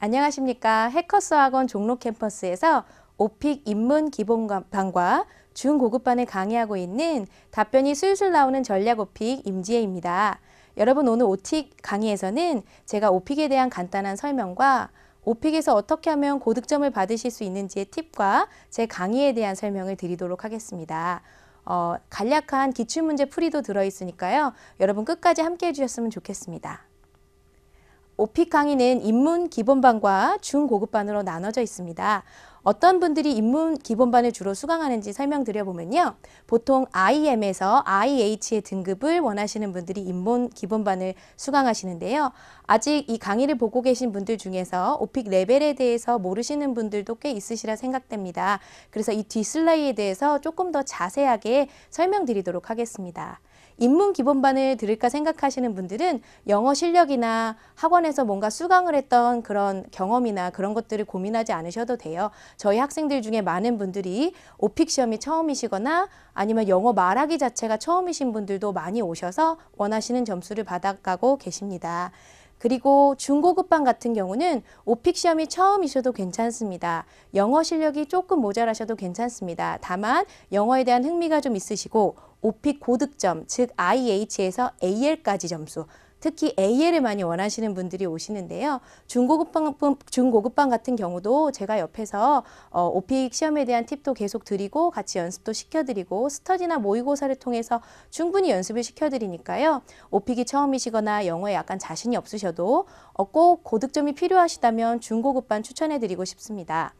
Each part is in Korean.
안녕하십니까. 해커스 학원 종로 캠퍼스에서 오픽 입문 기본반과 중고급반을 강의하고 있는 답변이 술술 나오는 전략 오픽 임지혜입니다. 여러분 오늘 오픽 강의에서는 제가 오픽에 대한 간단한 설명과 오픽에서 어떻게 하면 고득점을 받으실 수 있는지의 팁과 제 강의에 대한 설명을 드리도록 하겠습니다. 어, 간략한 기출문제 풀이도 들어있으니까요. 여러분 끝까지 함께 해주셨으면 좋겠습니다. 오픽 강의는 입문 기본반과 중고급반으로 나눠져 있습니다. 어떤 분들이 입문 기본반을 주로 수강하는지 설명드려보면요. 보통 IM에서 IH의 등급을 원하시는 분들이 입문 기본반을 수강하시는데요. 아직 이 강의를 보고 계신 분들 중에서 오픽 레벨에 대해서 모르시는 분들도 꽤 있으시라 생각됩니다. 그래서 이 뒷슬라이에 대해서 조금 더 자세하게 설명드리도록 하겠습니다. 입문 기본반을 들을까 생각하시는 분들은 영어 실력이나 학원에서 뭔가 수강을 했던 그런 경험이나 그런 것들을 고민하지 않으셔도 돼요. 저희 학생들 중에 많은 분들이 오픽 시험이 처음이시거나 아니면 영어 말하기 자체가 처음이신 분들도 많이 오셔서 원하시는 점수를 받아가고 계십니다. 그리고 중고급반 같은 경우는 오픽 시험이 처음이셔도 괜찮습니다. 영어 실력이 조금 모자라셔도 괜찮습니다. 다만 영어에 대한 흥미가 좀 있으시고 오픽 고득점, 즉 IH에서 AL까지 점수 특히 AL을 많이 원하시는 분들이 오시는데요. 중고급방, 중고급방 같은 경우도 제가 옆에서 어, 오픽 시험에 대한 팁도 계속 드리고 같이 연습도 시켜드리고 스터디나 모의고사를 통해서 충분히 연습을 시켜드리니까요. 오픽이 처음이시거나 영어에 약간 자신이 없으셔도 어, 꼭 고득점이 필요하시다면 중고급반 추천해드리고 싶습니다.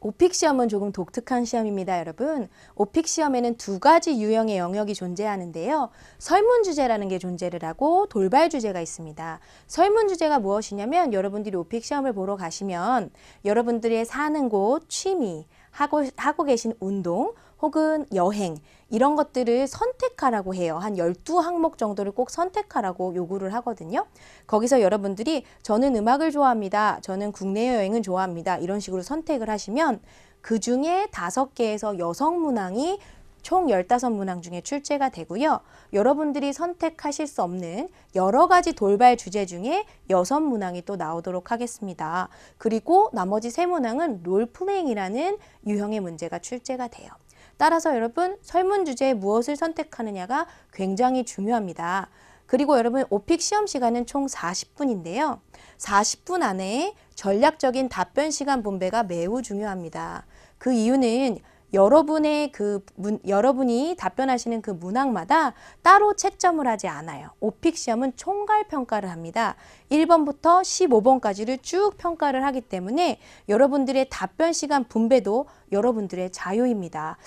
오픽 시험은 조금 독특한 시험입니다, 여러분. 오픽 시험에는 두 가지 유형의 영역이 존재하는데요. 설문 주제라는 게 존재를 하고 돌발 주제가 있습니다. 설문 주제가 무엇이냐면 여러분들이 오픽 시험을 보러 가시면 여러분들의 사는 곳, 취미, 하고, 하고 계신 운동, 혹은 여행 이런 것들을 선택하라고 해요. 한 1 2 항목 정도를 꼭 선택하라고 요구를 하거든요. 거기서 여러분들이 저는 음악을 좋아합니다. 저는 국내 여행을 좋아합니다. 이런 식으로 선택을 하시면 그 중에 다섯 개에서 여성 문항이 총1 5 문항 중에 출제가 되고요. 여러분들이 선택하실 수 없는 여러 가지 돌발 주제 중에 여섯 문항이 또 나오도록 하겠습니다. 그리고 나머지 3문항은 롤플레잉이라는 유형의 문제가 출제가 돼요. 따라서 여러분 설문 주제에 무엇을 선택하느냐가 굉장히 중요합니다. 그리고 여러분 오픽 시험 시간은 총 40분인데요. 40분 안에 전략적인 답변 시간 분배가 매우 중요합니다. 그 이유는 여러분의 그 문, 여러분이 답변하시는 그 문항마다 따로 채점을 하지 않아요. 오픽 시험은 총괄 평가를 합니다. 1번부터 15번까지를 쭉 평가를 하기 때문에 여러분들의 답변 시간 분배도 여러분들의 자유입니다.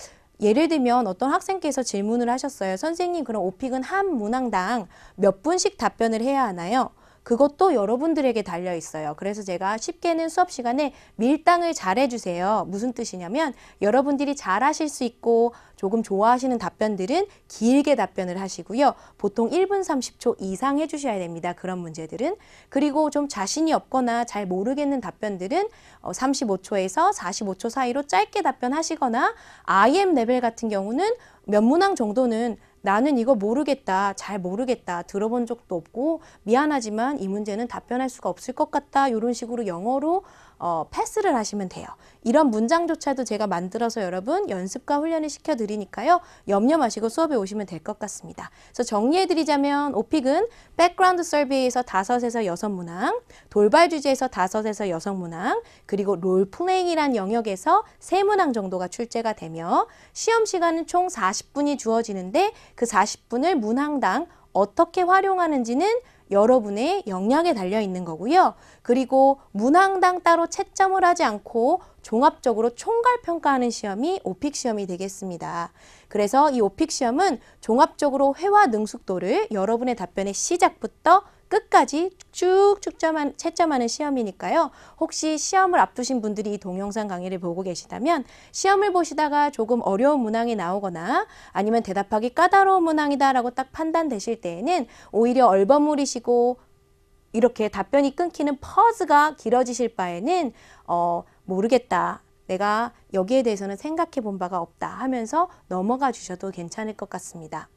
예를 들면 어떤 학생께서 질문을 하셨어요. 선생님 그럼 오픽은 한 문항당 몇 분씩 답변을 해야 하나요? 그것도 여러분들에게 달려 있어요. 그래서 제가 쉽게는 수업 시간에 밀당을 잘 해주세요. 무슨 뜻이냐면 여러분들이 잘 하실 수 있고 조금 좋아하시는 답변들은 길게 답변을 하시고요. 보통 1분 30초 이상 해주셔야 됩니다. 그런 문제들은. 그리고 좀 자신이 없거나 잘 모르겠는 답변들은 35초에서 어, 45초 사이로 짧게 답변하시거나 IM 레벨 같은 경우는 몇 문항 정도는 나는 이거 모르겠다, 잘 모르겠다, 들어본 적도 없고 미안하지만 이 문제는 답변할 수가 없을 것 같다 이런 식으로 영어로 어, 패스를 하시면 돼요. 이런 문장조차도 제가 만들어서 여러분 연습과 훈련을 시켜드리니까요. 염려 마시고 수업에 오시면 될 것 같습니다. 그래서 정리해드리자면 오픽은 백그라운드 서베이에서 다섯에서 여섯 문항, 돌발 주제에서 다섯에서 여섯 문항, 그리고 롤플레잉이란 영역에서 세 문항 정도가 출제가 되며 시험 시간은 총 40분이 주어지는데 그 40분을 문항당 어떻게 활용하는지는 여러분의 역량에 달려 있는 거고요. 그리고 문항당 따로 채점을 하지 않고 종합적으로 총괄 평가하는 시험이 오픽 시험이 되겠습니다. 그래서 이 오픽 시험은 종합적으로 회화 능숙도를 여러분의 답변의 시작부터 끝까지 쭉 축점한, 채점하는 시험이니까요. 혹시 시험을 앞두신 분들이 이 동영상 강의를 보고 계시다면 시험을 보시다가 조금 어려운 문항이 나오거나 아니면 대답하기 까다로운 문항이다라고 딱 판단되실 때에는 오히려 얼버무리시고 이렇게 답변이 끊기는 퍼즈가 길어지실 바에는 어, 모르겠다. 내가 여기에 대해서는 생각해 본 바가 없다 하면서 넘어가 주셔도 괜찮을 것 같습니다.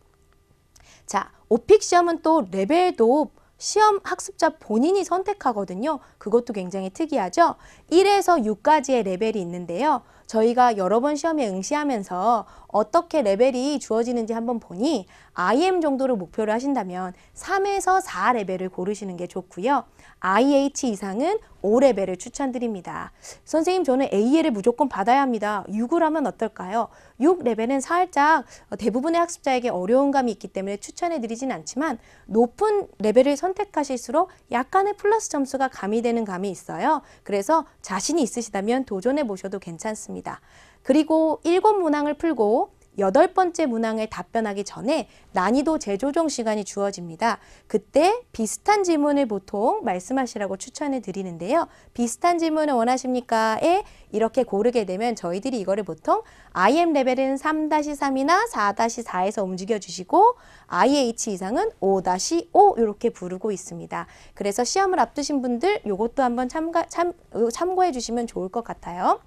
자, 오픽 시험은 또 레벨도 시험 학습자 본인이 선택하거든요. 그것도 굉장히 특이하죠. 1에서 6까지의 레벨이 있는데요. 저희가 여러 번 시험에 응시하면서 어떻게 레벨이 주어지는지 한번 보니 IM 정도를 목표로 하신다면 3에서 4 레벨을 고르시는 게 좋고요. IH 이상은 5레벨을 추천드립니다. 선생님 저는 AL을 무조건 받아야 합니다. 6을 하면 어떨까요? 6레벨은 살짝 대부분의 학습자에게 어려운 감이 있기 때문에 추천해드리진 않지만 높은 레벨을 선택하실수록 약간의 플러스 점수가 가미되는 감이 있어요. 그래서 자신이 있으시다면 도전해보셔도 괜찮습니다. 있습니다. 그리고 일곱 문항을 풀고 여덟 번째 문항에 답변하기 전에 난이도 재조정 시간이 주어집니다. 그때 비슷한 질문을 보통 말씀하시라고 추천해 드리는데요. 비슷한 질문을 원하십니까에 이렇게 고르게 되면 저희들이 이거를 보통 IM 레벨은 3-3이나 4-4에서 움직여 주시고 IH 이상은 5-5 이렇게 부르고 있습니다. 그래서 시험을 앞두신 분들 이것도 한번 참가, 참, 참고해 주시면 좋을 것 같아요.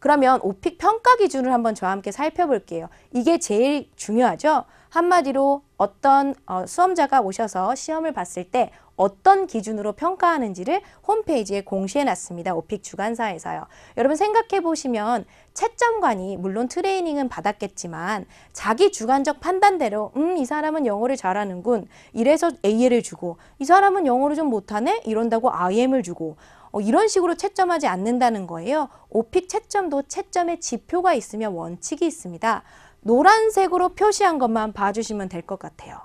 그러면 오픽 평가 기준을 한번 저와 함께 살펴볼게요. 이게 제일 중요하죠. 한마디로 어떤 어, 수험자가 오셔서 시험을 봤을 때 어떤 기준으로 평가하는지를 홈페이지에 공시해놨습니다. 오픽 주간사에서요. 여러분 생각해보시면 채점관이 물론 트레이닝은 받았겠지만 자기 주관적 판단대로 음 이 사람은 영어를 잘하는군 이래서 AL을 주고 이 사람은 영어를 좀 못하네 이런다고 IM을 주고 어, 이런 식으로 채점하지 않는다는 거예요. 오픽 채점도 채점의 지표가 있으며 원칙이 있습니다. 노란색으로 표시한 것만 봐주시면 될 것 같아요.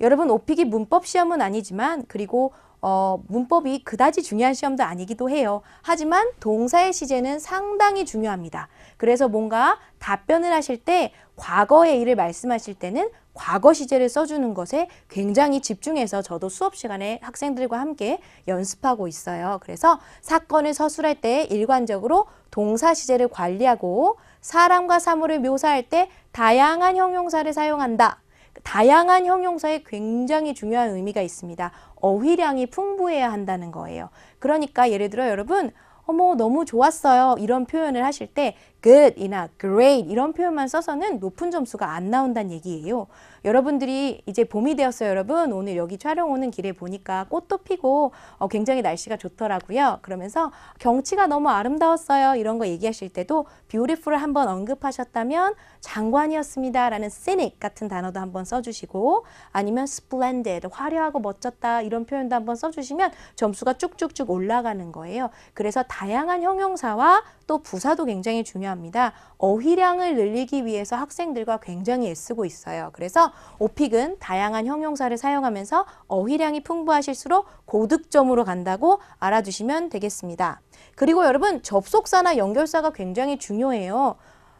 여러분 오픽이 문법 시험은 아니지만 그리고 어, 문법이 그다지 중요한 시험도 아니기도 해요. 하지만 동사의 시제는 상당히 중요합니다. 그래서 뭔가 답변을 하실 때 과거의 일을 말씀하실 때는 과거 시제를 써주는 것에 굉장히 집중해서 저도 수업 시간에 학생들과 함께 연습하고 있어요. 그래서 사건을 서술할 때 일관적으로 동사 시제를 관리하고 사람과 사물을 묘사할 때 다양한 형용사를 사용한다. 다양한 형용사에 굉장히 중요한 의미가 있습니다. 어휘량이 풍부해야 한다는 거예요. 그러니까 예를 들어 여러분 어머 너무 좋았어요 이런 표현을 하실 때 good이나 great 이런 표현만 써서는 높은 점수가 안 나온다는 얘기예요. 여러분들이 이제 봄이 되었어요, 여러분. 오늘 여기 촬영 오는 길에 보니까 꽃도 피고 어, 굉장히 날씨가 좋더라고요. 그러면서 경치가 너무 아름다웠어요. 이런 거 얘기하실 때도 beautiful 을 한번 언급하셨다면 장관이었습니다라는 scenic 같은 단어도 한번 써주시고 아니면 splendid 화려하고 멋졌다 이런 표현도 한번 써주시면 점수가 쭉쭉쭉 올라가는 거예요. 그래서 다양한 형용사와 또 부사도 굉장히 중요합니다. 중요합니다. 어휘량을 늘리기 위해서 학생들과 굉장히 애쓰고 있어요. 그래서 오픽은 다양한 형용사를 사용하면서 어휘량이 풍부하실수록 고득점으로 간다고 알아두시면 되겠습니다. 그리고 여러분 접속사나 연결사가 굉장히 중요해요.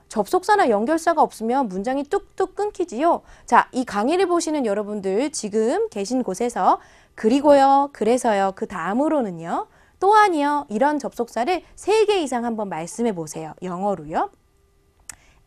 접속사나 연결사가 없으면 문장이 뚝뚝 끊기지요. 자, 이 강의를 보시는 여러분들 지금 계신 곳에서 그리고요, 그래서요, 그 다음으로는요. 또한이요. 이런 접속사를 세 개 이상 한번 말씀해 보세요. 영어로요.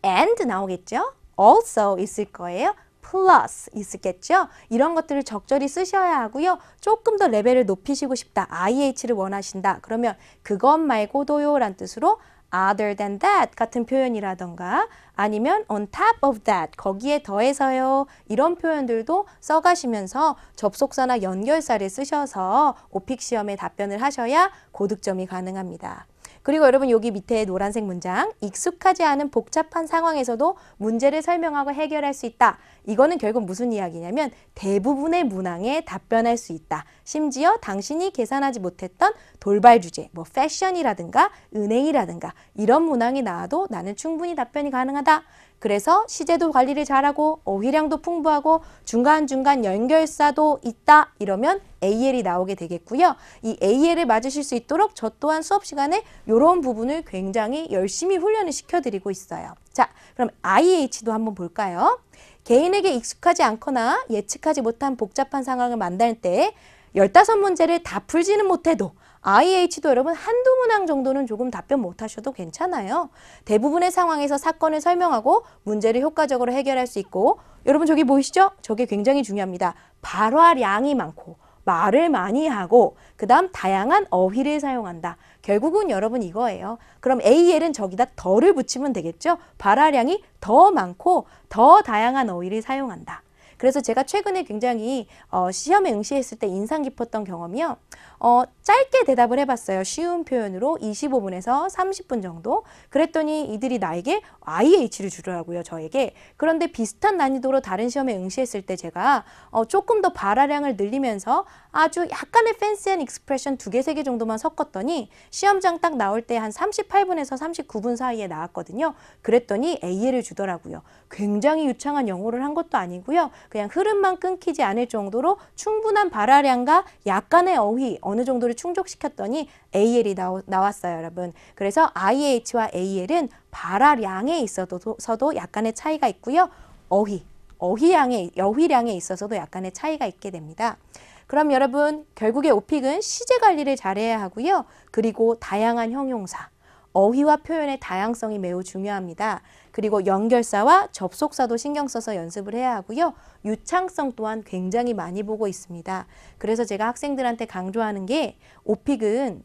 and 나오겠죠? also 있을 거예요. plus 있겠죠? 이런 것들을 적절히 쓰셔야 하고요. 조금 더 레벨을 높이시고 싶다. IH를 원하신다. 그러면 그것 말고도요 란 뜻으로 other than that 같은 표현이라던가 아니면 on top of that 거기에 더해서요 이런 표현들도 써가시면서 접속사나 연결사를 쓰셔서 오픽 시험에 답변을 하셔야 고득점이 가능합니다. 그리고 여러분 여기 밑에 노란색 문장 익숙하지 않은 복잡한 상황에서도 문제를 설명하고 해결할 수 있다. 이거는 결국 무슨 이야기냐면 대부분의 문항에 답변할 수 있다. 심지어 당신이 계산하지 못했던 돌발 주제, 뭐 패션이라든가 은행이라든가 이런 문항이 나와도 나는 충분히 답변이 가능하다. 그래서 시제도 관리를 잘하고 어휘량도 풍부하고 중간중간 연결사도 있다 이러면 AL이 나오게 되겠고요. 이 AL을 맞으실 수 있도록 저 또한 수업 시간에 이런 부분을 굉장히 열심히 훈련을 시켜드리고 있어요. 자, 그럼 IH도 한번 볼까요? 개인에게 익숙하지 않거나 예측하지 못한 복잡한 상황을 만날 때1 5 문제를 다 풀지는 못해도 IH도 여러분 한두 문항 정도는 조금 답변 못 하셔도 괜찮아요. 대부분의 상황에서 사건을 설명하고 문제를 효과적으로 해결할 수 있고 여러분 저기 보이시죠? 저게 굉장히 중요합니다. 발화량이 많고 말을 많이 하고 그 다음 다양한 어휘를 사용한다. 결국은 여러분 이거예요. 그럼 AL은 저기다 더를 붙이면 되겠죠? 발화량이 더 많고 더 다양한 어휘를 사용한다. 그래서 제가 최근에 굉장히 어, 시험에 응시했을 때 인상 깊었던 경험이요. 어, 짧게 대답을 해봤어요. 쉬운 표현으로 25분에서 30분 정도. 그랬더니 이들이 나에게 IH를 주더라고요. 저에게. 그런데 비슷한 난이도로 다른 시험에 응시했을 때 제가 어, 조금 더 발화량을 늘리면서 아주 약간의 팬시한 익스프레션 두 개, 세 개 정도만 섞었더니 시험장 딱 나올 때 한 38분에서 39분 사이에 나왔거든요. 그랬더니 a l 를 주더라고요. 굉장히 유창한 영어를 한 것도 아니고요. 그냥 흐름만 끊기지 않을 정도로 충분한 발화량과 약간의 어휘, 어느 정도를 충족시켰더니 AL이 나오, 나왔어요, 여러분. 그래서 IH와 AL은 발화량에 있어서도 약간의 차이가 있고요. 어휘, 어휘량에, 어휘량에 있어서도 약간의 차이가 있게 됩니다. 그럼 여러분 결국에 오픽은 시제 관리를 잘해야 하고요. 그리고 다양한 형용사, 어휘와 표현의 다양성이 매우 중요합니다. 그리고 연결사와 접속사도 신경 써서 연습을 해야 하고요. 유창성 또한 굉장히 많이 보고 있습니다. 그래서 제가 학생들한테 강조하는 게 오픽은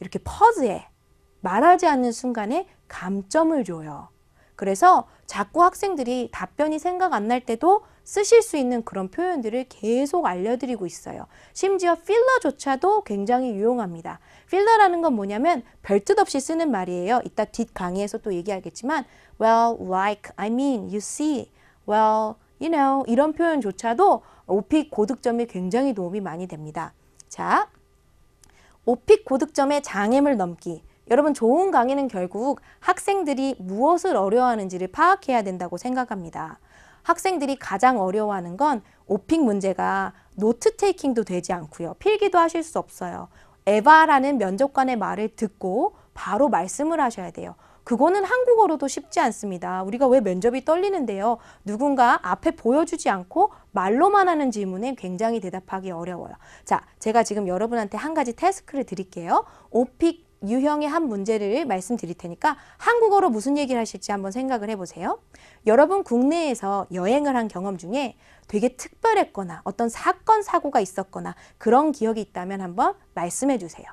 이렇게 퍼즈에 말하지 않는 순간에 감점을 줘요. 그래서 자꾸 학생들이 답변이 생각 안 날 때도 쓰실 수 있는 그런 표현들을 계속 알려드리고 있어요. 심지어 필러조차도 굉장히 유용합니다. 필러라는 건 뭐냐면 별 뜻 없이 쓰는 말이에요. 이따 뒷 강의에서 또 얘기하겠지만 well, like, I mean, you see, well, you know 이런 표현조차도 오픽 고득점이 굉장히 도움이 많이 됩니다. 자, 오픽 고득점의 장애물 넘기. 여러분 좋은 강의는 결국 학생들이 무엇을 어려워하는지를 파악해야 된다고 생각합니다. 학생들이 가장 어려워하는 건 오픽 문제가 노트 테이킹도 되지 않고요. 필기도 하실 수 없어요. 에바라는 면접관의 말을 듣고 바로 말씀을 하셔야 돼요. 그거는 한국어로도 쉽지 않습니다. 우리가 왜 면접이 떨리는데요. 누군가 앞에 보여주지 않고 말로만 하는 질문에 굉장히 대답하기 어려워요. 자, 제가 지금 여러분한테 한 가지 태스크를 드릴게요. 오픽 유형의 한 문제를 말씀드릴 테니까 한국어로 무슨 얘기를 하실지 한번 생각을 해보세요. 여러분 국내에서 여행을 한 경험 중에 되게 특별했거나 어떤 사건, 사고가 있었거나 그런 기억이 있다면 한번 말씀해 주세요.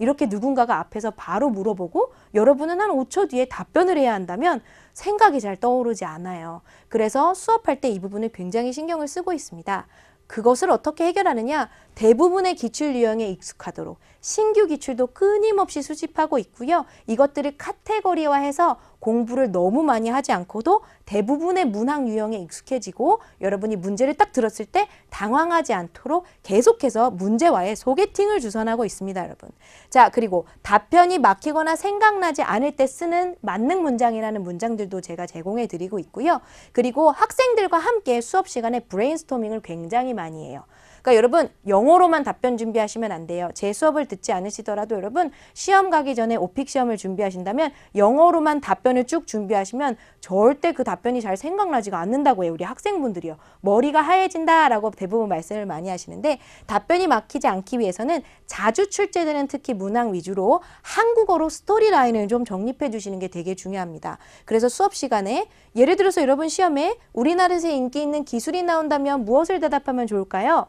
이렇게 누군가가 앞에서 바로 물어보고 여러분은 한 5초 뒤에 답변을 해야 한다면 생각이 잘 떠오르지 않아요. 그래서 수업할 때 이 부분을 굉장히 신경을 쓰고 있습니다. 그것을 어떻게 해결하느냐 대부분의 기출 유형에 익숙하도록 신규 기출도 끊임없이 수집하고 있고요. 이것들을 카테고리화해서 공부를 너무 많이 하지 않고도 대부분의 문항 유형에 익숙해지고 여러분이 문제를 딱 들었을 때 당황하지 않도록 계속해서 문제와의 소개팅을 주선하고 있습니다, 여러분. 자, 그리고 답변이 막히거나 생각나지 않을 때 쓰는 만능 문장이라는 문장들도 제가 제공해 드리고 있고요. 그리고 학생들과 함께 수업 시간에 브레인스토밍을 굉장히 많이 해요. 그러니까 여러분 영어로만 답변 준비하시면 안 돼요. 제 수업을 듣지 않으시더라도 여러분 시험 가기 전에 오픽 시험을 준비하신다면 영어로만 답변을 쭉 준비하시면 절대 그 답변이 잘 생각나지가 않는다고 해요. 우리 학생분들이요. 머리가 하얘진다라고 대부분 말씀을 많이 하시는데 답변이 막히지 않기 위해서는 자주 출제되는 특히 문항 위주로 한국어로 스토리라인을 좀 정립해 주시는 게 되게 중요합니다. 그래서 수업 시간에 예를 들어서 여러분 시험에 우리나라에서 인기 있는 기술이 나온다면 무엇을 대답하면 좋을까요?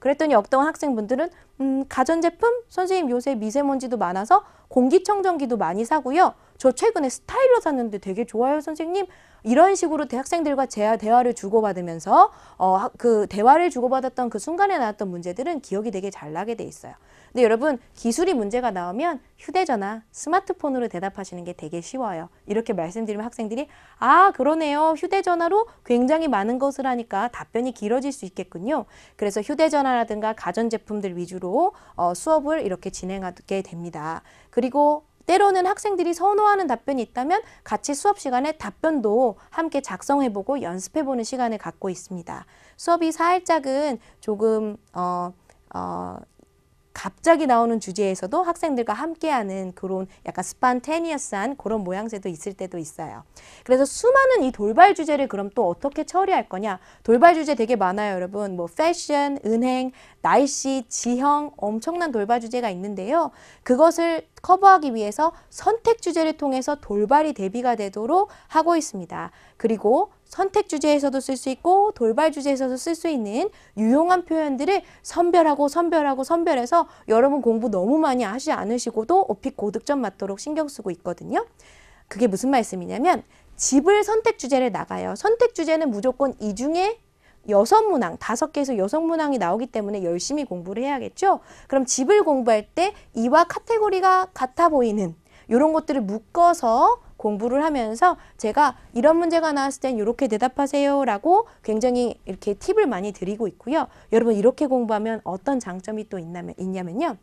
그랬더니 어떤 학생분들은 음, 가전제품 선생님 요새 미세먼지도 많아서 공기청정기도 많이 사고요. 저 최근에 스타일러 샀는데 되게 좋아요 선생님. 이런 식으로 대학생들과 제 대화를 주고받으면서 어, 그 대화를 주고받았던 그 순간에 나왔던 문제들은 기억이 되게 잘 나게 돼 있어요. 근데 여러분 기술이 문제가 나오면 휴대전화, 스마트폰으로 대답하시는 게 되게 쉬워요. 이렇게 말씀드리면 학생들이 아 그러네요. 휴대전화로 굉장히 많은 것을 하니까 답변이 길어질 수 있겠군요. 그래서 휴대전화라든가 가전제품들 위주로 방식으로 어, 수업을 이렇게 진행하게 됩니다. 그리고 때로는 학생들이 선호하는 답변이 있다면 같이 수업 시간에 답변도 함께 작성해보고 연습해보는 시간을 갖고 있습니다. 수업이 살짝은 조금 어, 어, 갑자기 나오는 주제에서도 학생들과 함께하는 그런 약간 스판테니어스한 그런 모양새도 있을 때도 있어요. 그래서 수많은 이 돌발 주제를 그럼 또 어떻게 처리할 거냐? 돌발 주제 되게 많아요, 여러분. 뭐 패션, 은행, 날씨, 지형 엄청난 돌발 주제가 있는데요. 그것을 커버하기 위해서 선택 주제를 통해서 돌발이 대비가 되도록 하고 있습니다. 그리고 선택 주제에서도 쓸 수 있고 돌발 주제에서도 쓸 수 있는 유용한 표현들을 선별하고 선별하고 선별해서 여러분 공부 너무 많이 하지 않으시고도 오픽 고득점 맞도록 신경 쓰고 있거든요. 그게 무슨 말씀이냐면 집을 선택 주제를 나가요. 선택 주제는 무조건 이 중에 여섯 문항, 다섯 개에서 여섯 문항이 나오기 때문에 열심히 공부를 해야겠죠. 그럼 집을 공부할 때 이와 카테고리가 같아 보이는 이런 것들을 묶어서 공부를 하면서 제가 이런 문제가 나왔을 땐 이렇게 대답하세요라고 굉장히 이렇게 팁을 많이 드리고 있고요. 여러분 이렇게 공부하면 어떤 장점이 또 있냐면, 있냐면요.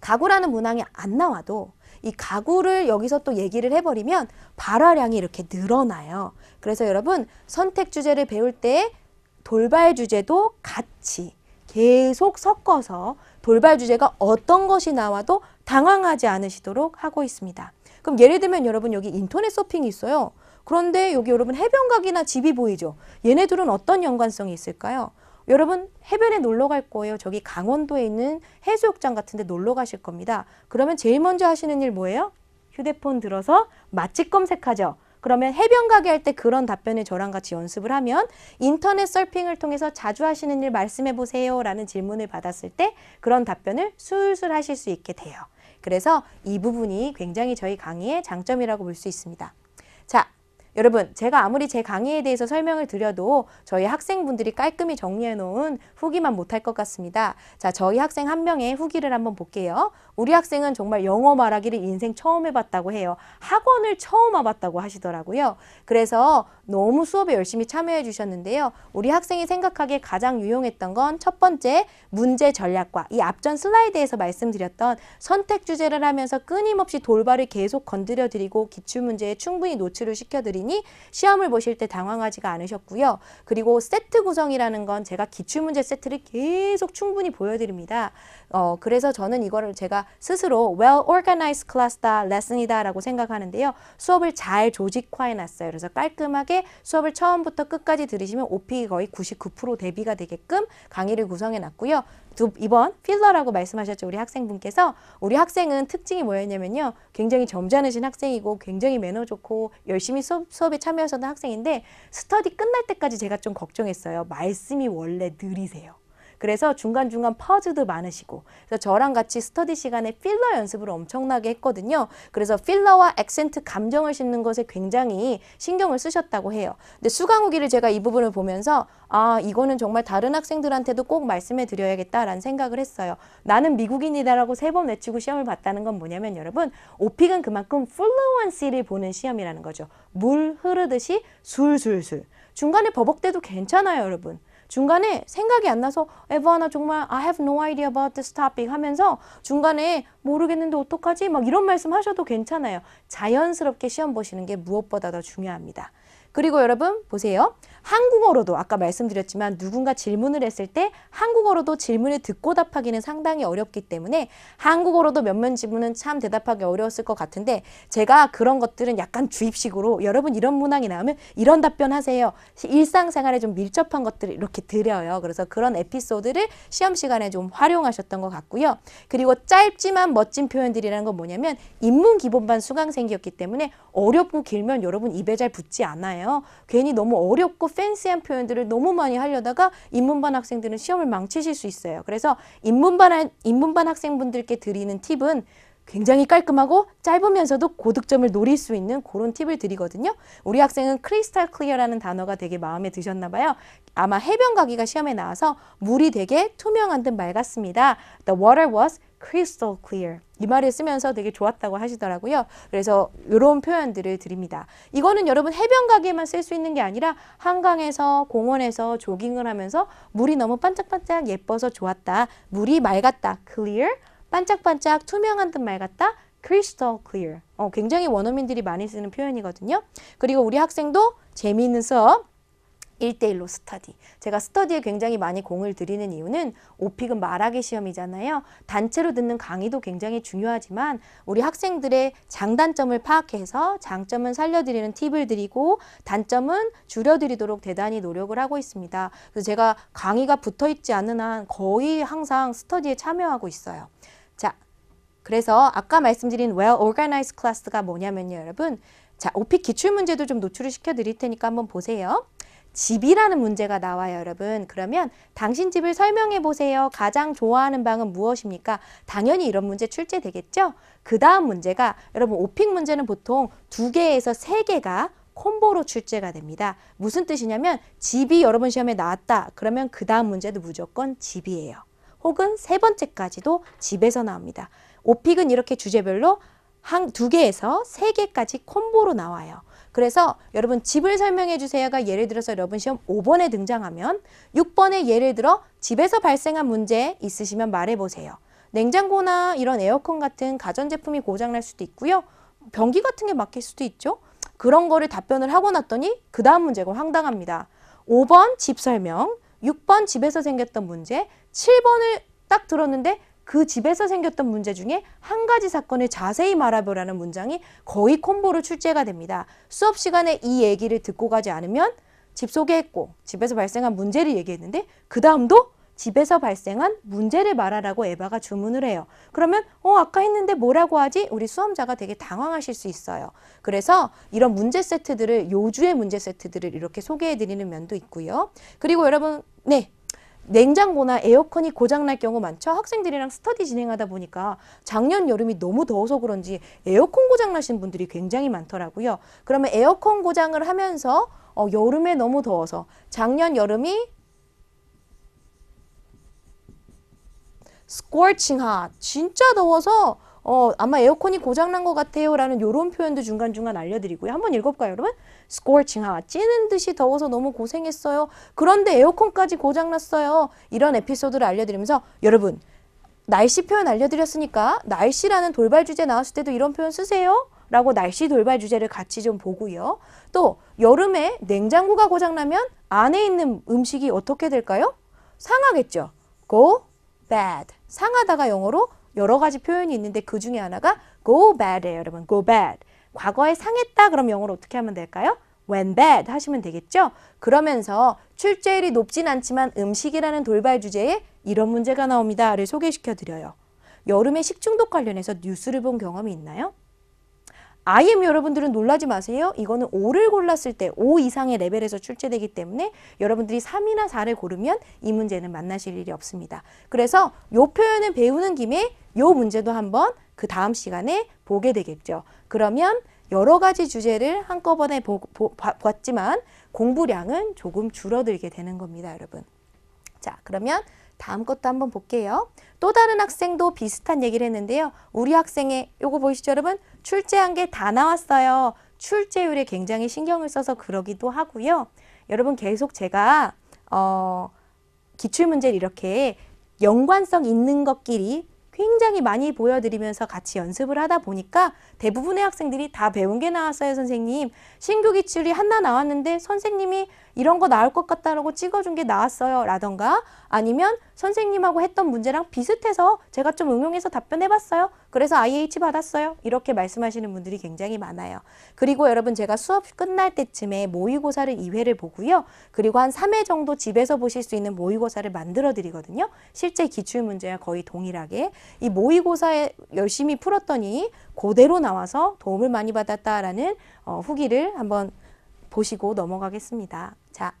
가구라는 문항이 안 나와도 이 가구를 여기서 또 얘기를 해버리면 발화량이 이렇게 늘어나요. 그래서 여러분 선택 주제를 배울 때 돌발 주제도 같이 계속 섞어서 돌발 주제가 어떤 것이 나와도 당황하지 않으시도록 하고 있습니다. 그럼 예를 들면 여러분 여기 인터넷 서핑이 있어요. 그런데 여기 여러분 해변가이나 집이 보이죠. 얘네들은 어떤 연관성이 있을까요? 여러분 해변에 놀러 갈 거예요. 저기 강원도에 있는 해수욕장 같은 데 놀러 가실 겁니다. 그러면 제일 먼저 하시는 일 뭐예요? 휴대폰 들어서 맛집 검색하죠. 그러면 해변 가게 할 때 그런 답변을 저랑 같이 연습을 하면 인터넷 서핑을 통해서 자주 하시는 일 말씀해 보세요 라는 질문을 받았을 때 그런 답변을 술술 하실 수 있게 돼요. 그래서 이 부분이 굉장히 저희 강의의 장점이라고 볼 수 있습니다. 자, 여러분 제가 아무리 제 강의에 대해서 설명을 드려도 저희 학생분들이 깔끔히 정리해 놓은 후기만 못할 것 같습니다. 자, 저희 학생 한 명의 후기를 한번 볼게요. 우리 학생은 정말 영어 말하기를 인생 처음 해봤다고 해요. 학원을 처음 와봤다고 하시더라고요. 그래서 너무 수업에 열심히 참여해 주셨는데요. 우리 학생이 생각하기에 가장 유용했던 건 첫 번째 문제 전략과 이 앞전 슬라이드에서 말씀드렸던 선택 주제를 하면서 끊임없이 돌발을 계속 건드려 드리고 기출 문제에 충분히 노출을 시켜 드리니 시험을 보실 때 당황하지가 않으셨고요. 그리고 세트 구성이라는 건 제가 기출 문제 세트를 계속 충분히 보여 드립니다. 어, 그래서 저는 이거를 제가 스스로 well organized class다, 레슨이다라고 생각하는데요. 수업을 잘 조직화해 놨어요. 그래서 깔끔하게 수업을 처음부터 끝까지 들으시면 OP이 거의 99% 대비가 되게끔 강의를 구성해 놨고요. 두, 이번 필러라고 말씀하셨죠. 우리 학생분께서 우리 학생은 특징이 뭐였냐면요. 굉장히 점잖으신 학생이고 굉장히 매너 좋고 열심히 수업, 수업에 참여하셨던 학생인데 스터디 끝날 때까지 제가 좀 걱정했어요. 말씀이 원래 느리세요. 그래서 중간중간 퍼즈도 많으시고 그래서 저랑 같이 스터디 시간에 필러 연습을 엄청나게 했거든요. 그래서 필러와 액센트 감정을 싣는 것에 굉장히 신경을 쓰셨다고 해요. 근데 수강 후기를 제가 이 부분을 보면서 아 이거는 정말 다른 학생들한테도 꼭 말씀해 드려야겠다라는 생각을 했어요. 나는 미국인이다라고 세 번 외치고 시험을 봤다는 건 뭐냐면 여러분 오픽은 그만큼 플루언시를 보는 시험이라는 거죠. 물 흐르듯이 술술술. 중간에 버벅대도 괜찮아요 여러분. 중간에 생각이 안 나서 에버하나 정말 I have no idea about this topic 하면서 중간에 모르겠는데 어떡하지? 막 이런 말씀 하셔도 괜찮아요. 자연스럽게 시험 보시는 게 무엇보다 더 중요합니다. 그리고 여러분 보세요. 한국어로도 아까 말씀드렸지만 누군가 질문을 했을 때 한국어로도 질문을 듣고 답하기는 상당히 어렵기 때문에 한국어로도 몇몇 질문은 참 대답하기 어려웠을 것 같은데 제가 그런 것들은 약간 주입식으로 여러분 이런 문항이 나오면 이런 답변하세요. 일상생활에 좀 밀접한 것들을 이렇게 드려요. 그래서 그런 에피소드를 시험 시간에 좀 활용하셨던 것 같고요. 그리고 짧지만 멋진 표현들이라는 건 뭐냐면 인문 기본반 수강생이었기 때문에 어렵고 길면 여러분 입에 잘 붙지 않아요. 괜히 너무 어렵고 팬시한 표현들을 너무 많이 하려다가 인문반 학생들은 시험을 망치실 수 있어요. 그래서 인문반 인문반 학생분들께 드리는 팁은 굉장히 깔끔하고 짧으면서도 고득점을 노릴 수 있는 그런 팁을 드리거든요. 우리 학생은 크리스탈 클리어라는 단어가 되게 마음에 드셨나 봐요. 아마 해변 가기가 시험에 나와서 물이 되게 투명한 듯 맑았습니다. The water was crystal clear. 이 말을 쓰면서 되게 좋았다고 하시더라고요. 그래서 이런 표현들을 드립니다. 이거는 여러분 해변 가기에만쓸 수 있는 게 아니라 한강에서 공원에서 조깅을 하면서 물이 너무 반짝반짝 예뻐서 좋았다. 물이 맑았다. clear 반짝반짝 투명한 듯 말같다 crystal clear. 어, 굉장히 원어민들이 많이 쓰는 표현이거든요. 그리고 우리 학생도 재미있는 수업 1대1로 스터디. 제가 스터디에 굉장히 많이 공을 들이는 이유는 오픽은 말하기 시험이잖아요. 단체로 듣는 강의도 굉장히 중요하지만 우리 학생들의 장단점을 파악해서 장점은 살려드리는 팁을 드리고 단점은 줄여드리도록 대단히 노력을 하고 있습니다. 그래서 제가 강의가 붙어있지 않은 한 거의 항상 스터디에 참여하고 있어요. 자, 그래서 아까 말씀드린 well organized class가 뭐냐면요, 여러분. 자, 오픽 기출 문제도 좀 노출을 시켜 드릴 테니까 한번 보세요. 집이라는 문제가 나와요, 여러분. 그러면 당신 집을 설명해 보세요. 가장 좋아하는 방은 무엇입니까? 당연히 이런 문제 출제되겠죠? 그 다음 문제가 여러분 오픽 문제는 보통 두 개에서 세 개가 콤보로 출제가 됩니다. 무슨 뜻이냐면 집이 여러분 시험에 나왔다. 그러면 그 다음 문제도 무조건 집이에요. 혹은 세 번째까지도 집에서 나옵니다. 오픽은 이렇게 주제별로 한 두 개에서 세 개까지 콤보로 나와요. 그래서 여러분 집을 설명해 주세요가 예를 들어서 여러분 시험 5번에 등장하면 6번에 예를 들어 집에서 발생한 문제 있으시면 말해 보세요. 냉장고나 이런 에어컨 같은 가전제품이 고장날 수도 있고요. 변기 같은 게 막힐 수도 있죠. 그런 거를 답변을 하고 났더니 그 다음 문제가 황당합니다. 5번 집 설명, 6번 집에서 생겼던 문제, 7번을 딱 들었는데 그 집에서 생겼던 문제 중에 한 가지 사건을 자세히 말해보라는 문장이 거의 콤보로 출제가 됩니다. 수업 시간에 이 얘기를 듣고 가지 않으면 집 소개했고 집에서 발생한 문제를 얘기했는데 그 다음도 집에서 발생한 문제를 말하라고 에바가 주문을 해요. 그러면 어 아까 했는데 뭐라고 하지? 우리 수험자가 되게 당황하실 수 있어요. 그래서 이런 문제 세트들을 요주의 문제 세트들을 이렇게 소개해드리는 면도 있고요. 그리고 여러분 네 냉장고나 에어컨이 고장날 경우 많죠. 학생들이랑 스터디 진행하다 보니까 작년 여름이 너무 더워서 그런지 에어컨 고장나신 분들이 굉장히 많더라고요. 그러면 에어컨 고장을 하면서 어, 여름에 너무 더워서 작년 여름이 scorching hot 진짜 더워서 어, 아마 에어컨이 고장난 것 같아요 라는 이런 표현도 중간중간 알려드리고요. 한번 읽어볼까요 여러분? scorching hot. 찌는 듯이 더워서 너무 고생했어요. 그런데 에어컨까지 고장났어요. 이런 에피소드를 알려드리면서 여러분 날씨 표현 알려드렸으니까 날씨라는 돌발 주제 나왔을 때도 이런 표현 쓰세요. 라고 날씨 돌발 주제를 같이 좀 보고요. 또 여름에 냉장고가 고장나면 안에 있는 음식이 어떻게 될까요? 상하겠죠. go bad. 상하다가 영어로 여러 가지 표현이 있는데 그 중에 하나가 go bad예요, 여러분. go bad. 과거에 상했다 그럼 영어로 어떻게 하면 될까요? when bad 하시면 되겠죠? 그러면서 출제율이 높진 않지만 음식이라는 돌발 주제에 이런 문제가 나옵니다를 소개시켜 드려요. 여름에 식중독 관련해서 뉴스를 본 경험이 있나요? IM 여러분들은 놀라지 마세요. 이거는 5를 골랐을 때 5 이상의 레벨에서 출제되기 때문에 여러분들이 3이나 4를 고르면 이 문제는 만나실 일이 없습니다. 그래서 요 표현을 배우는 김에 요 문제도 한번 그 다음 시간에 보게 되겠죠. 그러면 여러 가지 주제를 한꺼번에 보, 보, 봤지만 공부량은 조금 줄어들게 되는 겁니다, 여러분. 자, 그러면 다음 것도 한번 볼게요. 또 다른 학생도 비슷한 얘기를 했는데요. 우리 학생의 요거 보이시죠, 여러분? 출제한 게 다 나왔어요. 출제율에 굉장히 신경을 써서 그러기도 하고요. 여러분 계속 제가 어, 기출문제를 이렇게 연관성 있는 것끼리 굉장히 많이 보여드리면서 같이 연습을 하다 보니까 대부분의 학생들이 다 배운 게 나왔어요, 선생님. 신규 기출이 하나 나왔는데 선생님이 이런 거 나올 것 같다라고 찍어준 게 나왔어요 라던가 아니면 선생님하고 했던 문제랑 비슷해서 제가 좀 응용해서 답변해봤어요 그래서 IH 받았어요 이렇게 말씀하시는 분들이 굉장히 많아요 그리고 여러분 제가 수업 끝날 때쯤에 모의고사를 2회를 보고요 그리고 한 3회 정도 집에서 보실 수 있는 모의고사를 만들어 드리거든요 실제 기출문제와 거의 동일하게 이 모의고사에 열심히 풀었더니 그대로 나와서 도움을 많이 받았다라는 어, 후기를 한번 보시고 넘어가겠습니다. 자,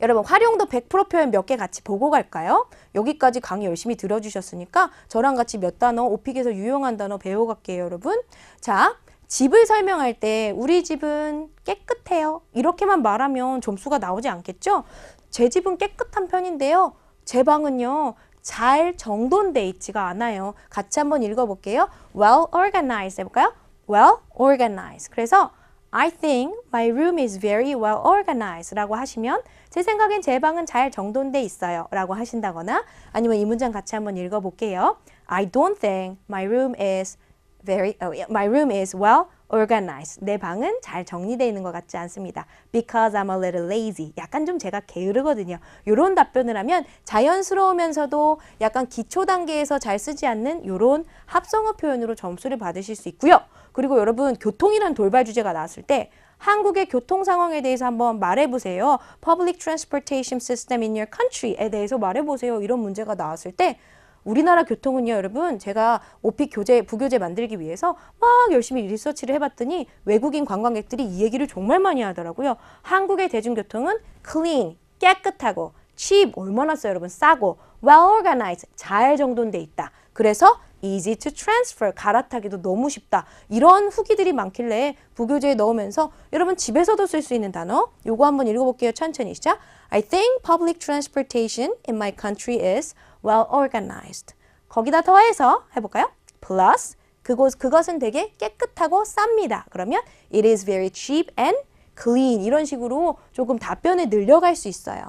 여러분 활용도 100% 표현 몇 개 같이 보고 갈까요? 여기까지 강의 열심히 들어주셨으니까 저랑 같이 몇 단어 오픽에서 유용한 단어 배워갈게요 여러분. 자 집을 설명할 때 우리 집은 깨끗해요. 이렇게만 말하면 점수가 나오지 않겠죠? 제 집은 깨끗한 편인데요. 제 방은요. 잘 정돈돼 있지가 않아요. 같이 한번 읽어볼게요. Well organized 해볼까요? Well organized. 그래서 I think my room is very well organized 라고 하시면 제 생각엔 제 방은 잘 정돈돼 있어요 라고 하신다거나 아니면 이 문장 같이 한번 읽어볼게요. I don't think my room is very, uh, my room is well organized. 내 방은 잘 정리되어 있는 것 같지 않습니다. Because I'm a little lazy. 약간 좀 제가 게으르거든요. 이런 답변을 하면 자연스러우면서도 약간 기초 단계에서 잘 쓰지 않는 이런 합성어 표현으로 점수를 받으실 수 있고요. 그리고 여러분 교통이란 돌발 주제가 나왔을 때 한국의 교통 상황에 대해서 한번 말해보세요. Public transportation system in your country에 대해서 말해보세요. 이런 문제가 나왔을 때 우리나라 교통은요, 여러분, 제가 오픽 교재, 부교재 만들기 위해서 막 열심히 리서치를 해봤더니 외국인 관광객들이 이 얘기를 정말 많이 하더라고요. 한국의 대중교통은 clean, 깨끗하고, cheap, 얼마나 써요 여러분, 싸고, well organized, 잘 정돈돼 있다. 그래서 easy to transfer, 갈아타기도 너무 쉽다. 이런 후기들이 많길래 부교재에 넣으면서 여러분 집에서도 쓸 수 있는 단어 요거 한번 읽어볼게요. 천천히 시작. I think public transportation in my country is well organized. 거기다 더해서 해볼까요? plus 그곳 그것은 되게 깨끗하고 쌉니다. 그러면 it is very cheap and clean 이런 식으로 조금 답변을 늘려갈 수 있어요.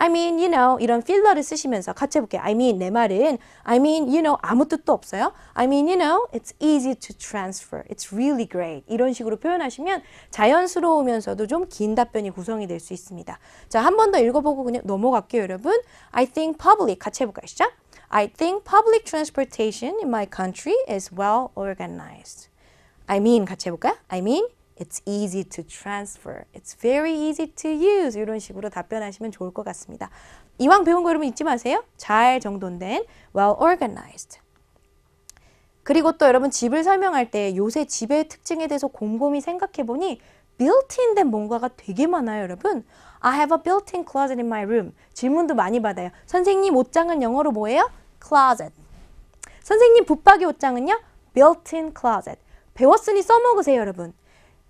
I mean, you know 이런 필러를 쓰시면서 같이 해볼게요. I mean 내 말은 I mean, you know 아무 뜻도 없어요. I mean, you know it's easy to transfer. It's really great. 이런 식으로 표현하시면 자연스러우면서도 좀 긴 답변이 구성이 될 수 있습니다. 자, 한 번 더 읽어보고 그냥 넘어갈게요, 여러분. I think public 같이 해볼까요? 시작. I think public transportation in my country is well organized. I mean 같이 해볼까요? I mean It's easy to transfer. It's very easy to use. 이런 식으로 답변하시면 좋을 것 같습니다. 이왕 배운 거 여러분 잊지 마세요. 잘 정돈된, well organized. 그리고 또 여러분 집을 설명할 때 요새 집의 특징에 대해서 곰곰이 생각해 보니 built-in 된 뭔가가 되게 많아요, 여러분. I have a built-in closet in my room. 질문도 많이 받아요. 선생님 옷장은 영어로 뭐예요? closet. 선생님 붙박이 옷장은요? built-in closet. 배웠으니 써먹으세요, 여러분.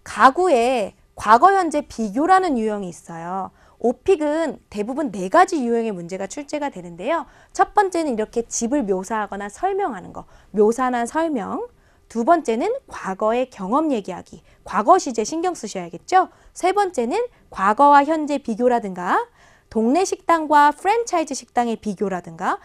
가구에 과거 현재 비교라는 유형이 있어요. 오픽은 대부분 네 가지 유형의 문제가 출제가 되는데요. 첫 번째는 이렇게 집을 묘사하거나 설명하는 거, 묘사나 설명. 두 번째는 과거의 경험 얘기하기, 과거 시제 신경 쓰셔야겠죠. 세 번째는 과거와 현재 비교라든가, 동네 식당과 프랜차이즈 식당의 비교라든가,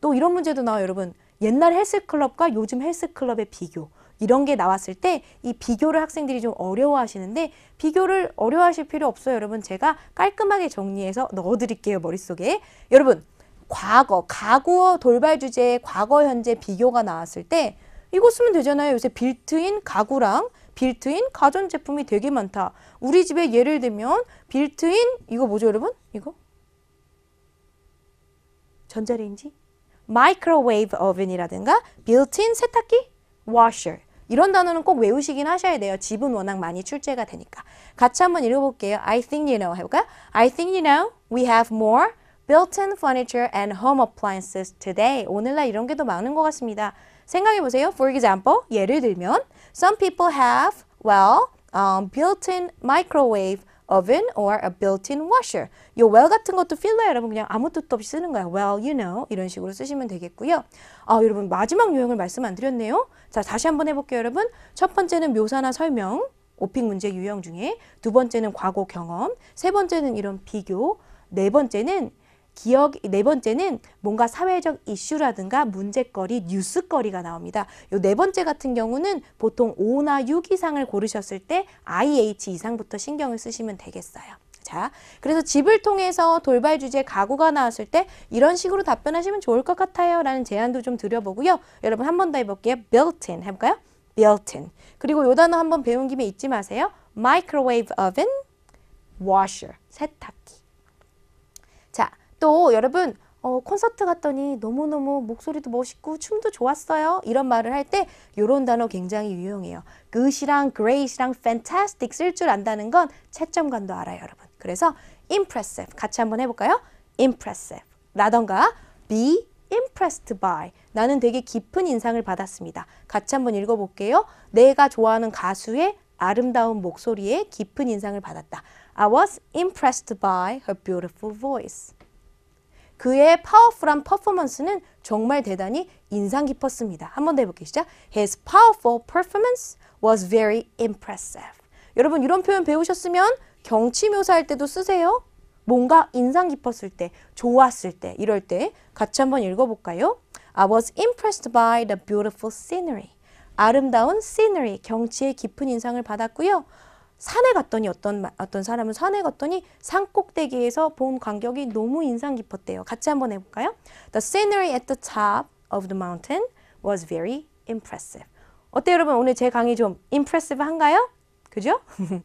또 이런 문제도 나와요, 여러분. 옛날 헬스클럽과 요즘 헬스클럽의 비교. 이런 게 나왔을 때 이 비교를 학생들이 좀 어려워하시는데 비교를 어려워하실 필요 없어요. 여러분 제가 깔끔하게 정리해서 넣어드릴게요. 머릿속에. 여러분 과거, 가구 돌발 주제의 과거, 현재 비교가 나왔을 때 이거 쓰면 되잖아요. 요새 빌트인 가구랑 빌트인 가전제품이 되게 많다. 우리 집에 예를 들면 빌트인 이거 뭐죠 여러분? 이거? 전자레인지? 마이크로웨이브 오븐이라든가 빌트인 세탁기? 워셔 이런 단어는 꼭 외우시긴 하셔야 돼요. 집은 워낙 많이 출제가 되니까. 같이 한번 읽어볼게요. I think you know 해볼까? I think you know we have more built-in furniture and home appliances today. 오늘날 이런 게 더 많은 것 같습니다. 생각해보세요. For example, 예를 들면 Some people have, well, um, built-in microwave oven or a built-in washer. 요 well 같은 것도 필러 여러분 그냥 아무 뜻도 없이 쓰는 거야. well, you know 이런 식으로 쓰시면 되겠고요. 아, 여러분 마지막 유형을 말씀 안 드렸네요. 자, 다시 한번 해볼게요, 여러분. 첫 번째는 묘사나 설명, 오픽 문제 유형 중에 두 번째는 과거 경험, 세 번째는 이런 비교, 네 번째는 기억 네 번째는 뭔가 사회적 이슈라든가 문제거리, 뉴스거리가 나옵니다. 요 네 번째 같은 경우는 보통 5나 6 이상을 고르셨을 때 IH 이상부터 신경을 쓰시면 되겠어요. 자, 그래서 집을 통해서 돌발 주제 가구가 나왔을 때 이런 식으로 답변하시면 좋을 것 같아요. 라는 제안도 좀 드려보고요. 여러분 한 번 더 해볼게요. built-in 해볼까요? built-in. 그리고 요 단어 한 번 배운 김에 잊지 마세요. microwave oven, washer, 세탁기. 자, 또 여러분 어, 콘서트 갔더니 너무너무 목소리도 멋있고 춤도 좋았어요. 이런 말을 할 때 이런 단어 굉장히 유용해요. good이랑 great이랑 fantastic 쓸 줄 안다는 건 채점관도 알아요, 여러분. 그래서 impressive 같이 한번 해볼까요? impressive 라던가 be impressed by 나는 되게 깊은 인상을 받았습니다. 같이 한번 읽어볼게요. 내가 좋아하는 가수의 아름다운 목소리에 깊은 인상을 받았다. I was impressed by her beautiful voice. 그의 파워풀한 퍼포먼스는 정말 대단히 인상 깊었습니다. 한번더해볼 시작. His powerful performance was very impressive. 여러분 이런 표현 배우셨으면 경치 묘사할 때도 쓰세요. 뭔가 인상 깊었을 때, 좋았을 때, 이럴 때 같이 한번 읽어볼까요? I was impressed by the beautiful scenery. 아름다운 scenery, 경치에 깊은 인상을 받았고요. 산에 갔더니 어떤 어떤 사람은 산에 갔더니 산 꼭대기에서 본 광경이 너무 인상 깊었대요. 같이 한번 해볼까요? The scenery at the top of the mountain was very impressive. 어때 여러분? 오늘 제 강의 좀 impressive 한가요? 그죠?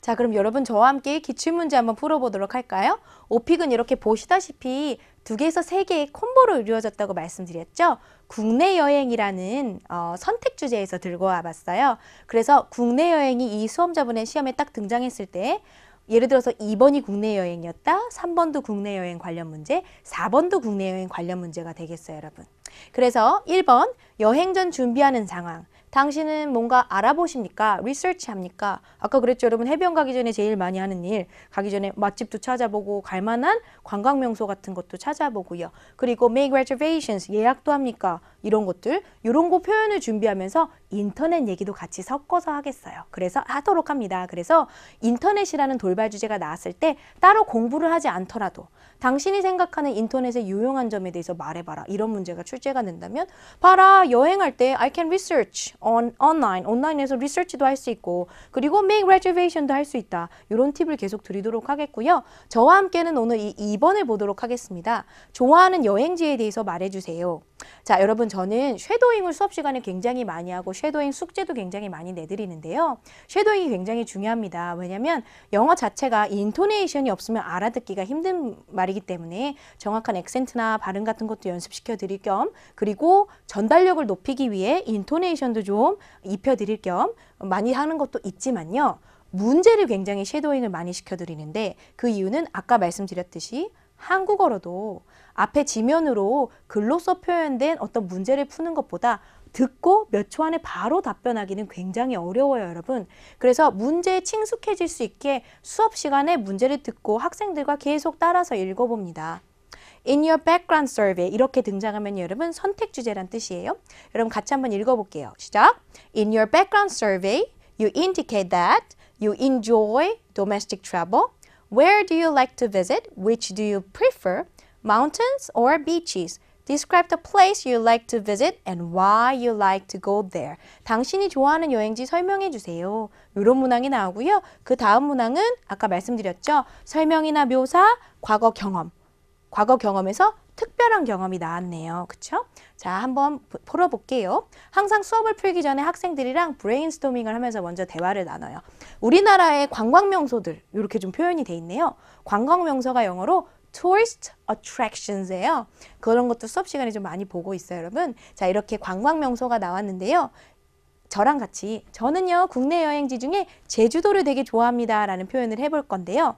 자 그럼 여러분 저와 함께 기출문제 한번 풀어보도록 할까요? 오픽은 이렇게 보시다시피 두 개에서 세 개의 콤보로 이루어졌다고 말씀드렸죠. 국내 여행이라는 어, 선택 주제에서 들고 와봤어요. 그래서 국내 여행이 이 수험자분의 시험에 딱 등장했을 때 예를 들어서 2번이 국내 여행이었다, 3번도 국내 여행 관련 문제, 4번도 국내 여행 관련 문제가 되겠어요, 여러분. 그래서 1번 여행 전 준비하는 상황, 당신은 뭔가 알아보십니까? 리서치 합니까? 아까 그랬죠 여러분 해변 가기 전에 제일 많이 하는 일 가기 전에 맛집도 찾아보고 갈만한 관광 명소 같은 것도 찾아보고요. 그리고 make reservations 예약도 합니까? 이런 것들 이런 거 표현을 준비하면서 인터넷 얘기도 같이 섞어서 하겠어요. 그래서 하도록 합니다. 그래서 인터넷이라는 돌발 주제가 나왔을 때 따로 공부를 하지 않더라도 당신이 생각하는 인터넷의 유용한 점에 대해서 말해봐라. 이런 문제가 출제가 된다면 봐라 여행할 때 I can research on online. 온라인에서 리서치도 할 수 있고 그리고 make reservation도 할 수 있다. 이런 팁을 계속 드리도록 하겠고요. 저와 함께는 오늘 이 2번을 보도록 하겠습니다. 좋아하는 여행지에 대해서 말해주세요. 자 여러분 저는 쉐도잉을 수업 시간에 굉장히 많이 하고 쉐도잉 숙제도 굉장히 많이 내드리는데요. 쉐도잉이 굉장히 중요합니다. 왜냐하면 영어 자체가 인토네이션이 없으면 알아듣기가 힘든 말이기 때문에 정확한 액센트나 발음 같은 것도 연습시켜 드릴 겸 그리고 전달력을 높이기 위해 인토네이션도 좀 입혀 드릴 겸 많이 하는 것도 있지만요. 문제를 굉장히 쉐도잉을 많이 시켜드리는데 그 이유는 아까 말씀드렸듯이 한국어로도 앞에 지면으로 글로써 표현된 어떤 문제를 푸는 것보다 듣고 몇 초 안에 바로 답변하기는 굉장히 어려워요 여러분 그래서 문제에 친숙해질 수 있게 수업 시간에 문제를 듣고 학생들과 계속 따라서 읽어봅니다 In your background survey 이렇게 등장하면 여러분 선택 주제란 뜻이에요 여러분 같이 한번 읽어볼게요 시작 In your background survey you indicate that you enjoy domestic t r o u b l Where do you like to visit? Which do you prefer? Mountains or beaches? Describe the place you like to visit and why you like to go there. 당신이 좋아하는 여행지 설명해 주세요. 이런 문항이 나오고요. 그 다음 문항은 아까 말씀드렸죠. 설명이나 묘사, 과거 경험. 과거 경험에서 특별한 경험이 나왔네요. 그쵸? 자, 한번 풀어볼게요. 항상 수업을 풀기 전에 학생들이랑 브레인스토밍을 하면서 먼저 대화를 나눠요. 우리나라의 관광명소들 이렇게 좀 표현이 돼 있네요. 관광명소가 영어로 tourist attractions예요. 그런 것도 수업 시간에 좀 많이 보고 있어요, 여러분. 자, 이렇게 관광명소가 나왔는데요. 저랑 같이 저는요 국내 여행지 중에 제주도를 되게 좋아합니다라는 표현을 해볼 건데요.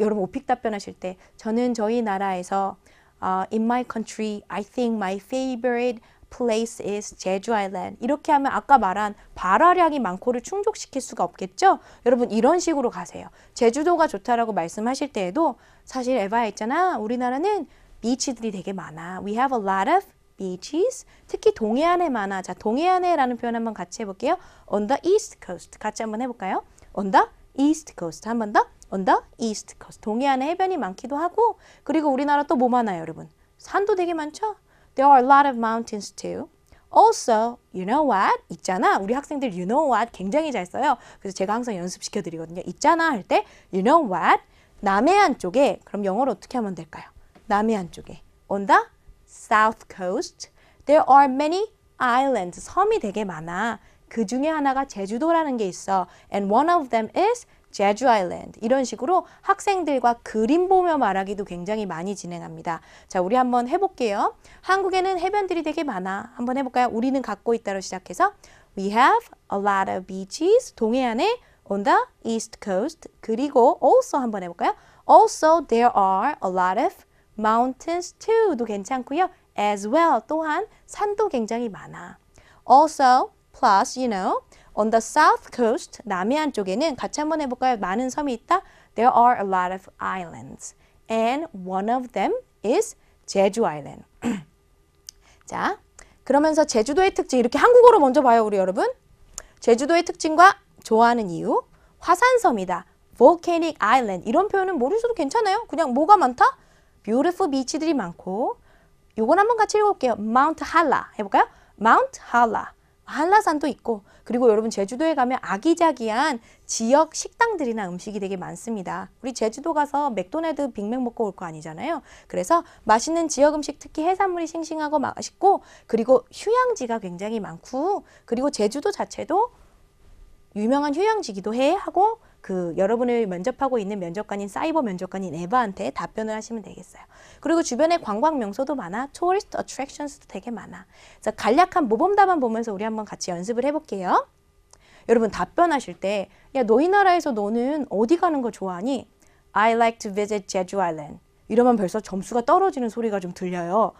여러분 오픽 답변하실 때 저는 저희 나라에서 uh, in my country, I think my favorite place is 제주 아일랜드. 이렇게 하면 아까 말한 발화량이 많고를 충족시킬 수가 없겠죠? 여러분 이런 식으로 가세요. 제주도가 좋다라고 말씀하실 때에도 사실 에바 있잖아. 우리나라는 비치들이 되게 많아. We have a lot of beaches. 특히 동해안에 많아. 자, 동해안에라는 표현 한번 같이 해볼게요. On the east coast. 같이 한번 해볼까요? On the east coast. 한 번 더. 언더 이스트 커스 동해안에 해변이 많기도 하고 그리고 우리나라 또 뭐 많아요 여러분 산도 되게 많죠 There are a lot of mountains too Also, you know what? 있잖아. 우리 학생들 you know what 굉장히 잘 써요. 그래서 제가 항상 연습시켜 드리거든요. 있잖아 할 때 you know what? 남해안 쪽에 그럼 영어로 어떻게 하면 될까요? 남해안 쪽에 on the south coast there are many islands 섬이 되게 많아. 그 중에 하나가 제주도라는 게 있어. And one of them is 제주 아일랜드 이런 식으로 학생들과 그림 보며 말하기도 굉장히 많이 진행합니다. 자, 우리 한번 해볼게요. 한국에는 해변들이 되게 많아. 한번 해볼까요? 우리는 갖고 있다로 시작해서 We have a lot of beaches. 동해안에 on the east coast. 그리고 also 한번 해볼까요? Also there are a lot of mountains too도 괜찮고요. As well 또한 산도 굉장히 많아. Also plus you know On the south coast, 남해안 쪽에는 같이 한번 해볼까요? 많은 섬이 있다. There are a lot of islands. And one of them is 제주 아일랜드. 자, 그러면서 제주도의 특징 이렇게 한국어로 먼저 봐요 우리 여러분. 제주도의 특징과 좋아하는 이유 화산섬이다. Volcanic Island 이런 표현은 모르셔도 괜찮아요. 그냥 뭐가 많다? Beautiful beach들이 많고 요건 한번 같이 읽어볼게요. Mount Hala 해볼까요? Mount Hala 한라산도 있고 그리고 여러분 제주도에 가면 아기자기한 지역 식당들이나 음식이 되게 많습니다. 우리 제주도 가서 맥도날드 빅맥 먹고 올 거 아니잖아요. 그래서 맛있는 지역 음식 특히 해산물이 싱싱하고 맛있고 그리고 휴양지가 굉장히 많고 그리고 제주도 자체도 유명한 휴양지기도 해 하고 그 여러분을 면접하고 있는 면접관인 사이버 면접관인 에바한테 답변을 하시면 되겠어요. 그리고 주변에 관광 명소도 많아, 투어리스트 어트랙션스도 되게 많아. 그래서 간략한 모범답안 보면서 우리 한번 같이 연습을 해볼게요. 여러분 답변하실 때, 야 너희 나라에서 너는 어디 가는 거 좋아하니? I like to visit Jeju Island. 이러면 벌써 점수가 떨어지는 소리가 좀 들려요.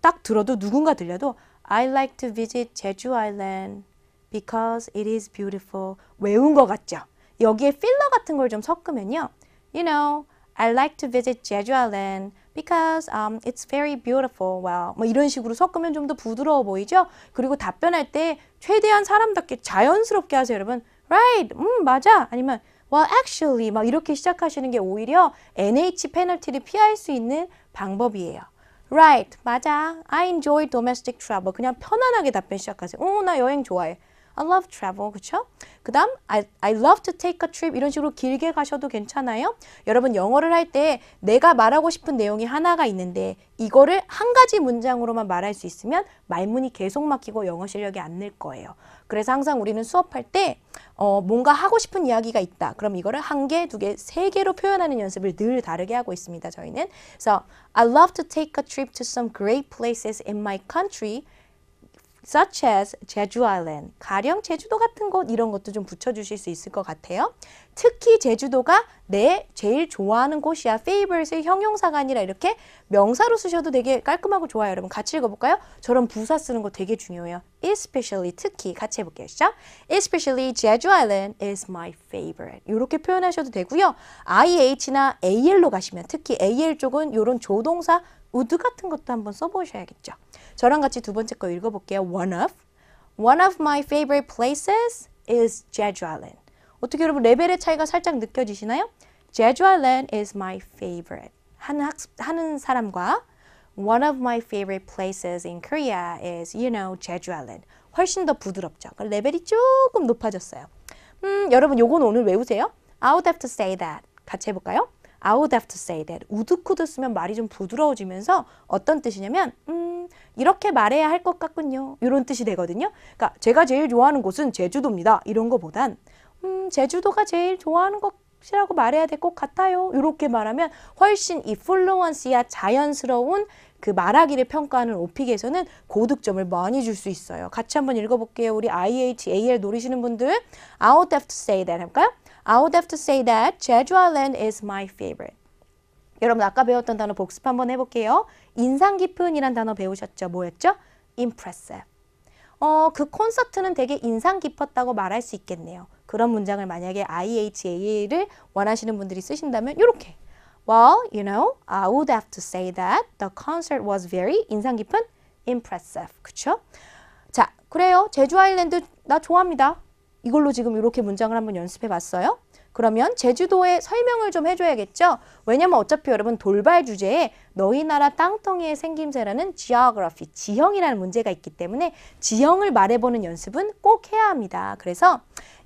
딱 들어도 누군가 들려도 I like to visit Jeju Island because it is beautiful. 외운 것 같죠? 여기에 필러 같은 걸 좀 섞으면요. You know, I like to visit Jeju Island because um, it's very beautiful. Wow. 뭐 이런 식으로 섞으면 좀 더 부드러워 보이죠? 그리고 답변할 때 최대한 사람답게 자연스럽게 하세요, 여러분. Right. 음, 맞아. 아니면 well, actually 막 이렇게 시작하시는 게 오히려 NH 페널티를 피할 수 있는 방법이에요. Right. 맞아. I enjoy domestic travel. 그냥 편안하게 답변 시작하세요. 어, 나 여행 좋아해. I love travel. 그쵸? 그 다음 I, I love to take a trip. 이런 식으로 길게 가셔도 괜찮아요. 여러분 영어를 할 때 내가 말하고 싶은 내용이 하나가 있는데 이거를 한 가지 문장으로만 말할 수 있으면 말문이 계속 막히고 영어 실력이 안 늘 거예요. 그래서 항상 우리는 수업할 때 어, 뭔가 하고 싶은 이야기가 있다. 그럼 이거를 한 개, 두 개, 세 개로 표현하는 연습을 늘 다르게 하고 있습니다. 저희는. 그래서 so, I love to take a trip to some great places in my country. such as 제주 아일랜드, 가령 제주도 같은 곳 이런 것도 좀 붙여주실 수 있을 것 같아요. 특히 제주도가 내 제일 좋아하는 곳이야. favorite의 형용사가 아니라 이렇게 명사로 쓰셔도 되게 깔끔하고 좋아요. 여러분 같이 읽어볼까요? 저런 부사 쓰는 거 되게 중요해요. especially 특히 같이 해볼게요. 시작. especially 제주 아일랜드 is my favorite. 이렇게 표현하셔도 되고요. ih나 al로 가시면 특히 al 쪽은 이런 조동사 우드 같은 것도 한번 써보셔야겠죠. 저랑 같이 두 번째 거 읽어볼게요. One of One of my favorite places is Jeju Island. 어떻게 여러분 레벨의 차이가 살짝 느껴지시나요? Jeju Island is my favorite. 하는, 학습, 하는 사람과 One of my favorite places in Korea is, you know, Jeju Island. 훨씬 더 부드럽죠. 레벨이 조금 높아졌어요. 음, 여러분 요건 오늘 외우세요. I would have to say that. 같이 해볼까요? I would have to say that. w o u l 쓰면 말이 좀 부드러워지면서 어떤 뜻이냐면 음, 이렇게 말해야 할 것 같군요. 이런 뜻이 되거든요. 그러니까 제가 제일 좋아하는 곳은 제주도입니다. 이런 거보단 음, 제주도가 제일 좋아하는 곳이라고 말해야 될 것 같아요. 이렇게 말하면 훨씬 이 플루언시야 자연스러운 그 말하기를 평가하는 오픽에서는 고득점을 많이 줄 수 있어요. 같이 한번 읽어볼게요. 우리 IHAL 노리시는 분들 I would have to say that 할까요? I would have to say that Jeju Island is my favorite. 여러분 아까 배웠던 단어 복습 한번 해볼게요. 인상 깊은이란 단어 배우셨죠? 뭐였죠? impressive. 어, 그 콘서트는 되게 인상 깊었다고 말할 수 있겠네요. 그런 문장을 만약에 IHA를 원하시는 분들이 쓰신다면 이렇게 Well, you know, I would have to say that the concert was very 인상 깊은 impressive. 그쵸? 자, 그래요. 제주 아일랜드 나 좋아합니다. 이걸로 지금 이렇게 문장을 한번 연습해 봤어요. 그러면 제주도에 설명을 좀 해줘야겠죠? 왜냐면 어차피 여러분 돌발 주제에 너희 나라 땅덩이의 생김새라는 geography, 지형이라는 문제가 있기 때문에 지형을 말해보는 연습은 꼭 해야 합니다. 그래서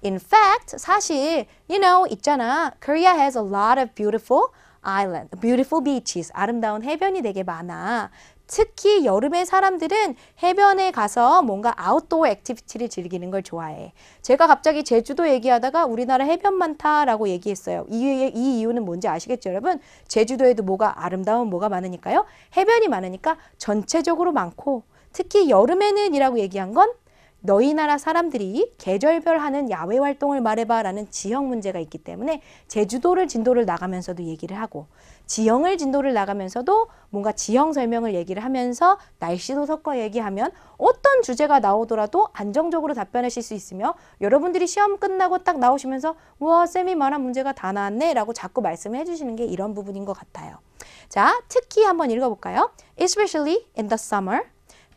in fact, 사실 you know 있잖아. Korea has a lot of beautiful island, beautiful beaches, 아름다운 해변이 되게 많아. 특히 여름에 사람들은 해변에 가서 뭔가 아웃도어 액티비티를 즐기는 걸 좋아해. 제가 갑자기 제주도 얘기하다가 우리나라 해변 많다라고 얘기했어요. 이, 이 이유는 뭔지 아시겠죠, 여러분? 제주도에도 뭐가 아름다운 뭐가 많으니까요. 해변이 많으니까 전체적으로 많고 특히 여름에는 이라고 얘기한 건 너희 나라 사람들이 계절별 하는 야외 활동을 말해봐 라는 지형 문제가 있기 때문에 제주도를 진도를 나가면서도 얘기를 하고 지형을 진도를 나가면서도 뭔가 지형 설명을 얘기를 하면서 날씨도 섞어 얘기하면 어떤 주제가 나오더라도 안정적으로 답변하실 수 있으며 여러분들이 시험 끝나고 딱 나오시면서 우와 쌤이 말한 문제가 다 나왔네 라고 자꾸 말씀을 해주시는 게 이런 부분인 것 같아요. 자 특히 한번 읽어볼까요? Especially in the summer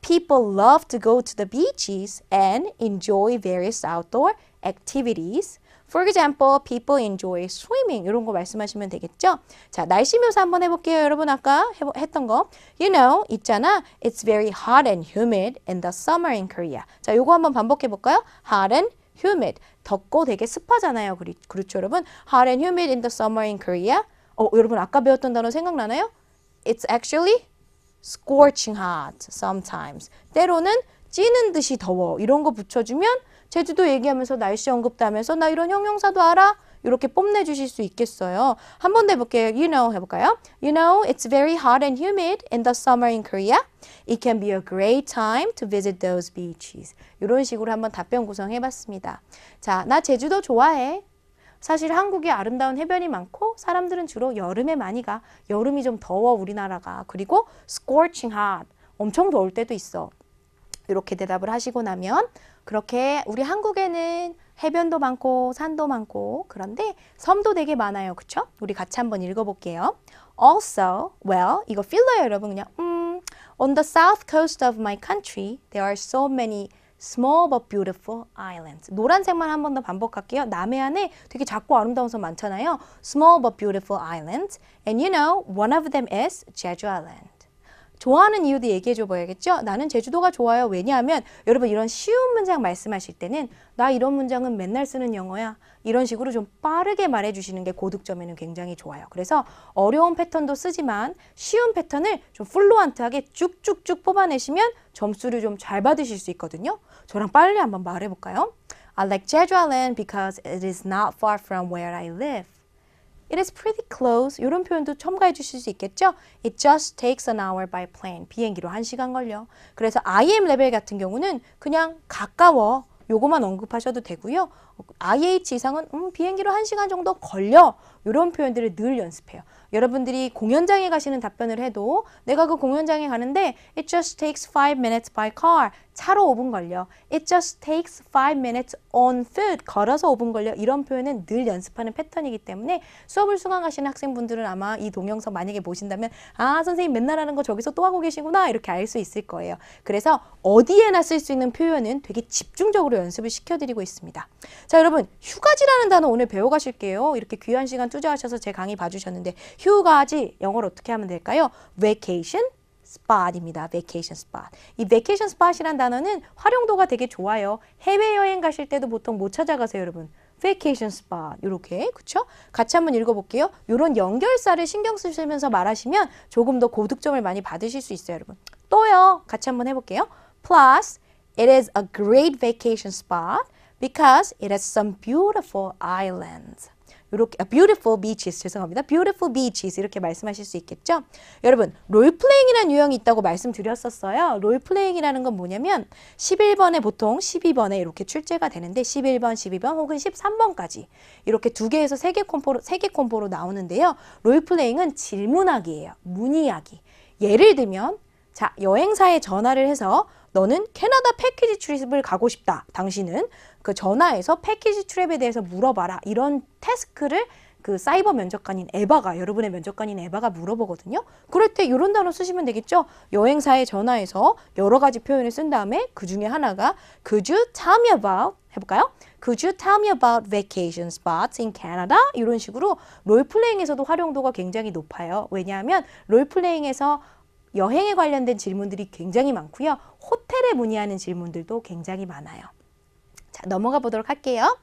People love to go to the beaches and enjoy various outdoor activities. For example, people enjoy swimming. 이런 거 말씀하시면 되겠죠? 자, 날씨 묘사 한번 해볼게요. 여러분 아까 해보, 했던 거. You know, 있잖아. It's very hot and humid in the summer in Korea. 자, 요거 한번 반복해볼까요? Hot and humid. 덥고 되게 습하잖아요. 그리, 그렇죠, 여러분? Hot and humid in the summer in Korea. 어, 여러분 아까 배웠던 단어 생각나나요? It's actually scorching hot sometimes. 때로는 찌는 듯이 더워. 이런 거 붙여주면 제주도 얘기하면서 날씨 언급하면서 도나 이런 형용사도 알아. 이렇게 뽐내주실 수 있겠어요. 한번더 해볼게요. You know 해볼까요? You know, it's very hot and humid in the summer in Korea. It can be a great time to visit those beaches. 이런 식으로 한번 답변 구성해봤습니다. 자, 나 제주도 좋아해. 사실 한국이 아름다운 해변이 많고 사람들은 주로 여름에 많이 가. 여름이 좀 더워 우리나라가. 그리고 scorching hot. 엄청 더울 때도 있어. 이렇게 대답을 하시고 나면 그렇게 우리 한국에는 해변도 많고 산도 많고 그런데 섬도 되게 많아요. 그쵸? 우리 같이 한번 읽어볼게요. Also, well, 이거 필러요 여러분 그냥 음, On the south coast of my country, there are so many small but beautiful islands. 노란색만 한 번 더 반복할게요. 남해안에 되게 작고 아름다운 섬 많잖아요. small but beautiful islands. And you know, one of them is Jeju Island. 좋아하는 이유도 얘기해 줘 봐야겠죠? 나는 제주도가 좋아요. 왜냐하면 여러분 이런 쉬운 문장 말씀하실 때는 나 이런 문장은 맨날 쓰는 영어야. 이런 식으로 좀 빠르게 말해 주시는 게 고득점에는 굉장히 좋아요. 그래서 어려운 패턴도 쓰지만 쉬운 패턴을 좀 플루언트하게 쭉쭉쭉 뽑아내시면 점수를 좀 잘 받으실 수 있거든요. 저랑 빨리 한번 말해 볼까요? I like Jeju Island because it is not far from where I live. It is pretty close. 이런 표현도 첨가해 주실 수 있겠죠? It just takes an hour by plane. 비행기로 한시간 걸려. 그래서 I am 레벨 같은 경우는 그냥 가까워. 요거만 언급하셔도 되고요. IH 이상은 음, 비행기로 한시간 정도 걸려 이런 표현들을 늘 연습해요. 여러분들이 공연장에 가시는 답변을 해도 내가 그 공연장에 가는데 It just takes five minutes by car. 차로 5분 걸려. It just takes five minutes on foot. 걸어서 5분 걸려. 이런 표현은 늘 연습하는 패턴이기 때문에 수업을 수강하시는 학생분들은 아마 이 동영상 만약에 보신다면 아 선생님 맨날 하는 거 저기서 또 하고 계시구나 이렇게 알 수 있을 거예요. 그래서 어디에나 쓸 수 있는 표현은 되게 집중적으로 연습을 시켜드리고 있습니다. 자 여러분 휴가지라는 단어 오늘 배워가실게요. 이렇게 귀한 시간 투자하셔서 제 강의 봐주셨는데 휴가지 영어로 어떻게 하면 될까요? Vacation spot입니다. vacation spot. 이 vacation spot이란 단어는 활용도가 되게 좋아요. 해외여행 가실 때도 보통 못 찾아가세요, 여러분. vacation spot 이렇게 그쵸? 같이 한번 읽어볼게요. 이런 연결사를 신경 쓰시면서 말하시면 조금 더 고득점을 많이 받으실 수 있어요, 여러분. 또요. 같이 한번 해볼게요. Plus, it is a great vacation spot. because it has some beautiful islands. 이렇게 아, beautiful beaches 죄송합니다. beautiful beaches 이렇게 말씀하실 수 있겠죠. 여러분 롤플레잉이라는 유형이 있다고 말씀드렸었어요. 롤플레잉이라는 건 뭐냐면 11번에 보통 12번에 이렇게 출제가 되는데 11번, 12번 혹은 13번까지 이렇게 두 개에서 세 개 콤보로 세개 콤보로 나오는데요. 롤플레잉은 질문하기예요. 문의하기. 예를 들면 자 여행사에 전화를 해서 너는 캐나다 패키지 출입을 가고 싶다. 당신은 그 전화에서 패키지 트랩에 대해서 물어봐라 이런 태스크를 그 사이버 면접관인 에바가 여러분의 면접관인 에바가 물어보거든요. 그럴 때 이런 단어 쓰시면 되겠죠. 여행사에 전화해서 여러 가지 표현을 쓴 다음에 그 중에 하나가 Could you tell me about 해볼까요? Could you tell me about vacation spots in Canada? 이런 식으로 롤플레잉에서도 활용도가 굉장히 높아요. 왜냐하면 롤플레잉에서 여행에 관련된 질문들이 굉장히 많고요. 호텔에 문의하는 질문들도 굉장히 많아요. 자, 넘어가 보도록 할게요.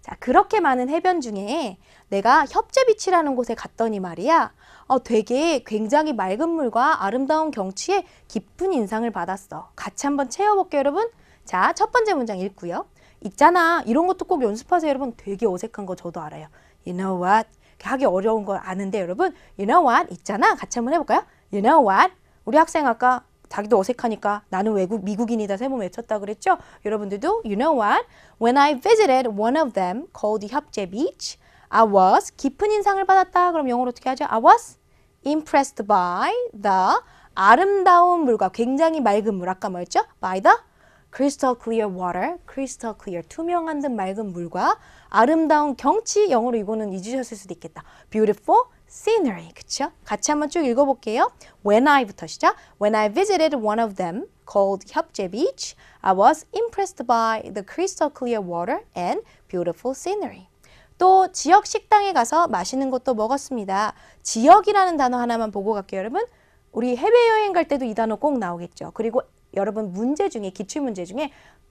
자, 그렇게 많은 해변 중에 내가 협재비치라는 곳에 갔더니 말이야. 어, 되게 굉장히 맑은 물과 아름다운 경치에 깊은 인상을 받았어. 같이 한번 채워볼게요, 여러분. 자, 첫 번째 문장 읽고요. 있잖아. 이런 것도 꼭 연습하세요, 여러분. 되게 어색한 거 저도 알아요. You know what? 하기 어려운 걸 아는데, 여러분. You know what? 있잖아. 같이 한번 해볼까요? You know what? 우리 학생 아까 자기도 어색하니까 나는 외국 미국인이다 세 번 외쳤다 그랬죠? 여러분들도 you know what? When I visited one of them called 협재 beach, I was 깊은 인상을 받았다. 그럼 영어로 어떻게 하죠? I was impressed by the 아름다운 물과 굉장히 맑은 물 아까 뭐였죠? by the crystal clear water, crystal clear 투명한 듯 맑은 물과 아름다운 경치 영어로 이거는 잊으셨을 수도 있겠다. beautiful scenery, 그쵸? 같이 한번 쭉 읽어볼게요. When I부터 시작. When I visited one of them called Hyupjae Beach, I was impressed by the crystal clear water and beautiful scenery. 또 지역 식당에 가서 맛있는 것도 먹었습니다. 지역이라는 단어 하나만 보고 갈게요, 여러분. 우리 해외여행 갈 때도 이 단어 꼭 나오겠죠. 그리고 여러분 문제 중에, 기출문제 중에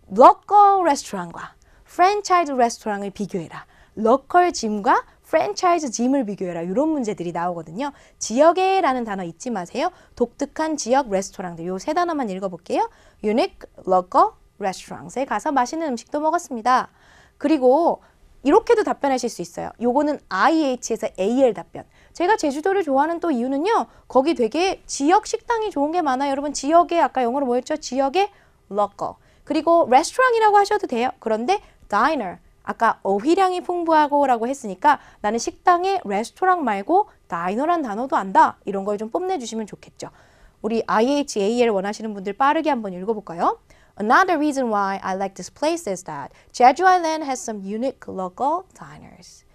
로컬 레스토랑과 프랜차이즈 레스토랑을 비교해라. 로컬 짐과 프랜차이즈 짐을 비교해라 이런 문제들이 나오거든요. 지역에라는 단어 잊지 마세요. 독특한 지역 레스토랑들 요 세 단어만 읽어볼게요. Unique local restaurant에 가서 맛있는 음식도 먹었습니다. 그리고 이렇게도 답변하실 수 있어요. 요거는 IH에서 AL 답변. 제가 제주도를 좋아하는 또 이유는요. 거기 되게 지역 식당이 좋은 게 많아요. 여러분 지역에 아까 영어로 뭐였죠? 지역의 local. 그리고 레스토랑이라고 하셔도 돼요. 그런데 diner, 아까 어휘량이 풍부하고 라고 했으니까 나는 식당에 레스토랑 말고 다이너란 단어도 안다 이런 걸 좀 뽐내주시면 좋겠죠. 우리 IHAL 원하시는 분들 빠르게 한번 읽어볼까요? Another reason why I like this place is that Jeju Island has some unique local diners.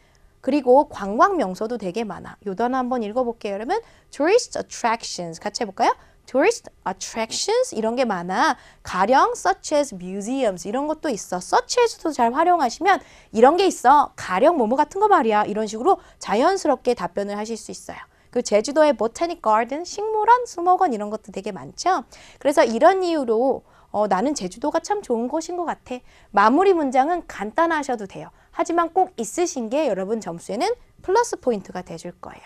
그리고 관광 명소도 되게 많아. 요단 한번 읽어볼게요. 여러분, tourist attractions 같이 해볼까요? tourist attractions 이런 게 많아. 가령 such as museums 이런 것도 있어. such as도 잘 활용하시면 이런 게 있어. 가령 뭐뭐 같은 거 말이야. 이런 식으로 자연스럽게 답변을 하실 수 있어요. 그 제주도의 botanic garden, 식물원, 수목원 이런 것도 되게 많죠. 그래서 이런 이유로 어, 나는 제주도가 참 좋은 곳인 것 같아. 마무리 문장은 간단하셔도 돼요. 하지만 꼭 있으신 게 여러분 점수에는 플러스 포인트가 돼 줄 거예요.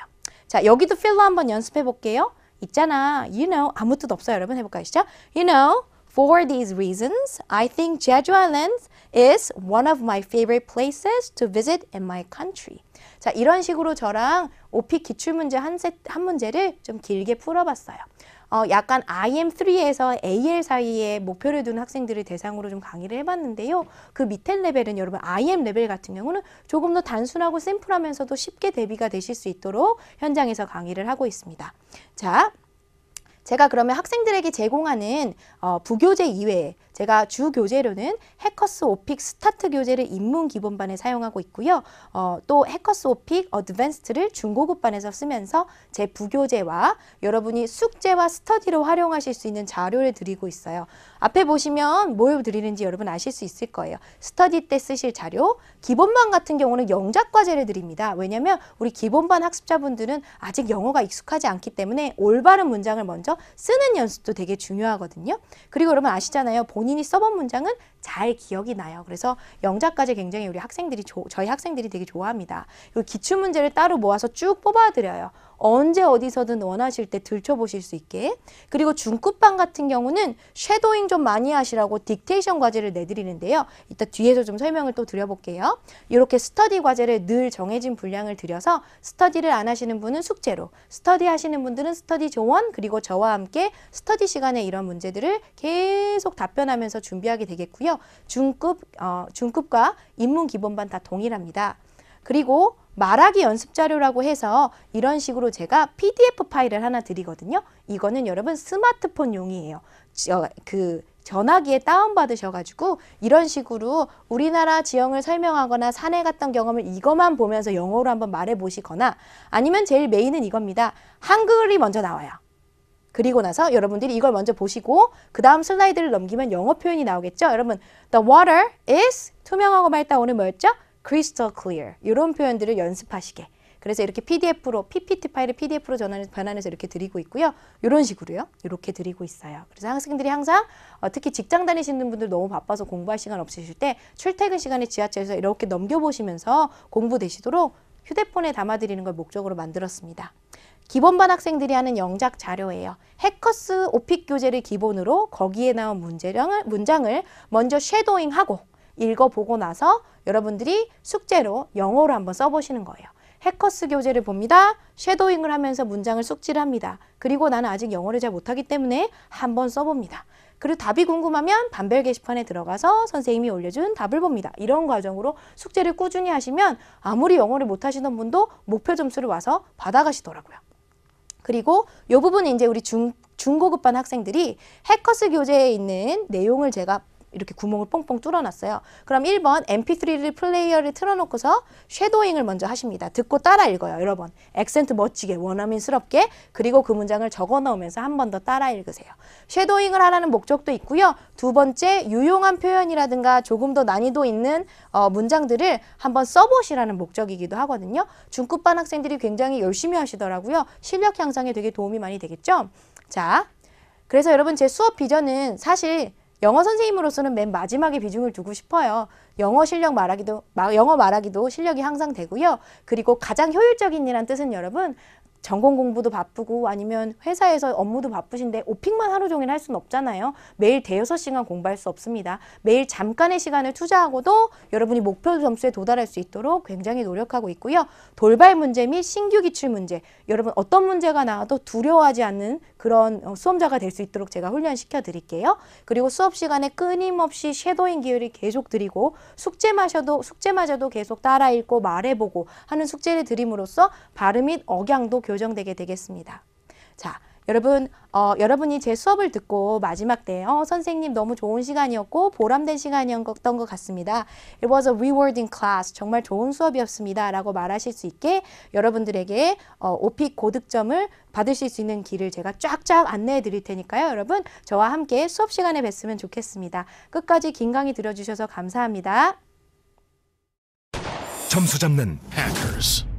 자, 여기도 필로 한번 연습해 볼게요. 있잖아. You know 아무 뜻 없어요. 여러분 해볼까요? 시작. You know for these reasons, I think Jeju Islands is one of my favorite places to visit in my country. 자 이런 식으로 저랑 오픽 기출문제 한, 세, 한 문제를 좀 길게 풀어봤어요. 어, 약간 IM3에서 AL 사이에 목표를 둔 학생들을 대상으로 좀 강의를 해봤는데요. 그 밑에 레벨은 여러분 IM 레벨 같은 경우는 조금 더 단순하고 샘플하면서도 쉽게 대비가 되실 수 있도록 현장에서 강의를 하고 있습니다. 자, 제가 그러면 학생들에게 제공하는 어, 부교재 이외에 제가 주 교재로는 해커스 오픽 스타트 교재를 입문 기본반에 사용하고 있고요. 어, 또 해커스 오픽 어드밴스트를 중고급반에서 쓰면서 제 부교재와 여러분이 숙제와 스터디로 활용하실 수 있는 자료를 드리고 있어요. 앞에 보시면 뭘 드리는지 여러분 아실 수 있을 거예요. 스터디 때 쓰실 자료, 기본반 같은 경우는 영작 과제를 드립니다. 왜냐하면 우리 기본반 학습자분들은 아직 영어가 익숙하지 않기 때문에 올바른 문장을 먼저 쓰는 연습도 되게 중요하거든요. 그리고 여러분 아시잖아요. 본 본인이 써본 문장은 잘 기억이 나요. 그래서 영자까지 굉장히 우리 학생들이 조, 저희 학생들이 되게 좋아합니다. 그리고 기출 문제를 따로 모아서 쭉 뽑아드려요. 언제 어디서든 원하실 때 들춰보실 수 있게 그리고 중급반 같은 경우는 쉐도잉 좀 많이 하시라고 딕테이션 과제를 내드리는데요 이따 뒤에서 좀 설명을 또 드려볼게요 이렇게 스터디 과제를 늘 정해진 분량을 들여서 스터디를 안 하시는 분은 숙제로 스터디 하시는 분들은 스터디 조언 그리고 저와 함께 스터디 시간에 이런 문제들을 계속 답변하면서 준비하게 되겠고요 중급, 어, 중급과 입문 기본반 다 동일합니다. 그리고 말하기 연습 자료라고 해서 이런 식으로 제가 PDF 파일을 하나 드리거든요. 이거는 여러분 스마트폰용이에요. 저, 그 전화기에 다운받으셔가지고 이런 식으로 우리나라 지형을 설명하거나 산에 갔던 경험을 이것만 보면서 영어로 한번 말해보시거나 아니면 제일 메인은 이겁니다. 한글이 먼저 나와요. 그리고 나서 여러분들이 이걸 먼저 보시고 그 다음 슬라이드를 넘기면 영어 표현이 나오겠죠. 여러분, the water is 투명하고 맑다 오늘 뭐였죠? crystal clear. 이런 표현들을 연습하시게. 그래서 이렇게 PDF로 PPT 파일을 PDF로 전환해서 변환해서 이렇게 드리고 있고요. 이런 식으로요. 이렇게 드리고 있어요. 그래서 학생들이 항상 어, 특히 직장 다니시는 분들 너무 바빠서 공부할 시간 없으실 때 출퇴근 시간에 지하철에서 이렇게 넘겨보시면서 공부되시도록 휴대폰에 담아드리는 걸 목적으로 만들었습니다. 기본반 학생들이 하는 영작 자료예요. 해커스 오픽 교재를 기본으로 거기에 나온 문제량을, 문장을 먼저 쉐도잉하고 읽어보고 나서 여러분들이 숙제로 영어로 한번 써보시는 거예요. 해커스 교재를 봅니다. 쉐도잉을 하면서 문장을 숙지를 합니다. 그리고 나는 아직 영어를 잘 못하기 때문에 한번 써봅니다. 그리고 답이 궁금하면 반별 게시판에 들어가서 선생님이 올려준 답을 봅니다. 이런 과정으로 숙제를 꾸준히 하시면 아무리 영어를 못하시던 분도 목표 점수를 와서 받아가시더라고요. 그리고 요 부분은 이제 우리 중, 중고급반 학생들이 해커스 교재에 있는 내용을 제가 이렇게 구멍을 뽕뽕 뚫어놨어요. 그럼 1번 mp3를 플레이어를 틀어놓고서 쉐도잉을 먼저 하십니다. 듣고 따라 읽어요. 여러 번. 액센트 멋지게 원어민스럽게 그리고 그 문장을 적어놓으면서한 번 더 따라 읽으세요. 쉐도잉을 하라는 목적도 있고요. 두 번째 유용한 표현이라든가 조금 더 난이도 있는 어, 문장들을 한 번 써보시라는 목적이기도 하거든요. 중급반 학생들이 굉장히 열심히 하시더라고요. 실력 향상에 되게 도움이 많이 되겠죠. 자, 그래서 여러분 제 수업 비전은 사실 영어 선생님으로서는 맨 마지막에 비중을 두고 싶어요. 영어 실력 말하기도 영어 말하기도 실력이 향상되고요. 그리고 가장 효율적인 이란 뜻은 여러분 전공 공부도 바쁘고 아니면 회사에서 업무도 바쁘신데 오픽만 하루 종일 할 수는 없잖아요. 매일 대여섯 시간 공부할 수 없습니다. 매일 잠깐의 시간을 투자하고도 여러분이 목표 점수에 도달할 수 있도록 굉장히 노력하고 있고요. 돌발 문제 및 신규 기출 문제 여러분 어떤 문제가 나와도 두려워하지 않는 그런 어, 수험자가 될 수 있도록 제가 훈련시켜 드릴게요. 그리고 수업 시간에 끊임없이 섀도잉 기회를 계속 드리고 숙제마셔도 숙제마저도 계속 따라 읽고 말해보고 하는 숙제를 드림으로써 발음 및 억양도 교 조정되게 되겠습니다. 자, 여러분, 어, 여러분이 제 수업을 듣고 마지막 때, 어, 선생님 너무 좋은 시간이었고 보람된 시간이었던 것 같습니다. It was a rewarding class. 정말 좋은 수업이었습니다. 라고 말하실 수 있게 여러분들에게 어, 오픽 고득점을 받으실 수 있는 길을 제가 쫙쫙 안내해 드릴 테니까요. 여러분, 저와 함께 수업 시간에 뵀으면 좋겠습니다. 끝까지 긴 강의 들어주셔서 감사합니다. 점수 잡는 hackers.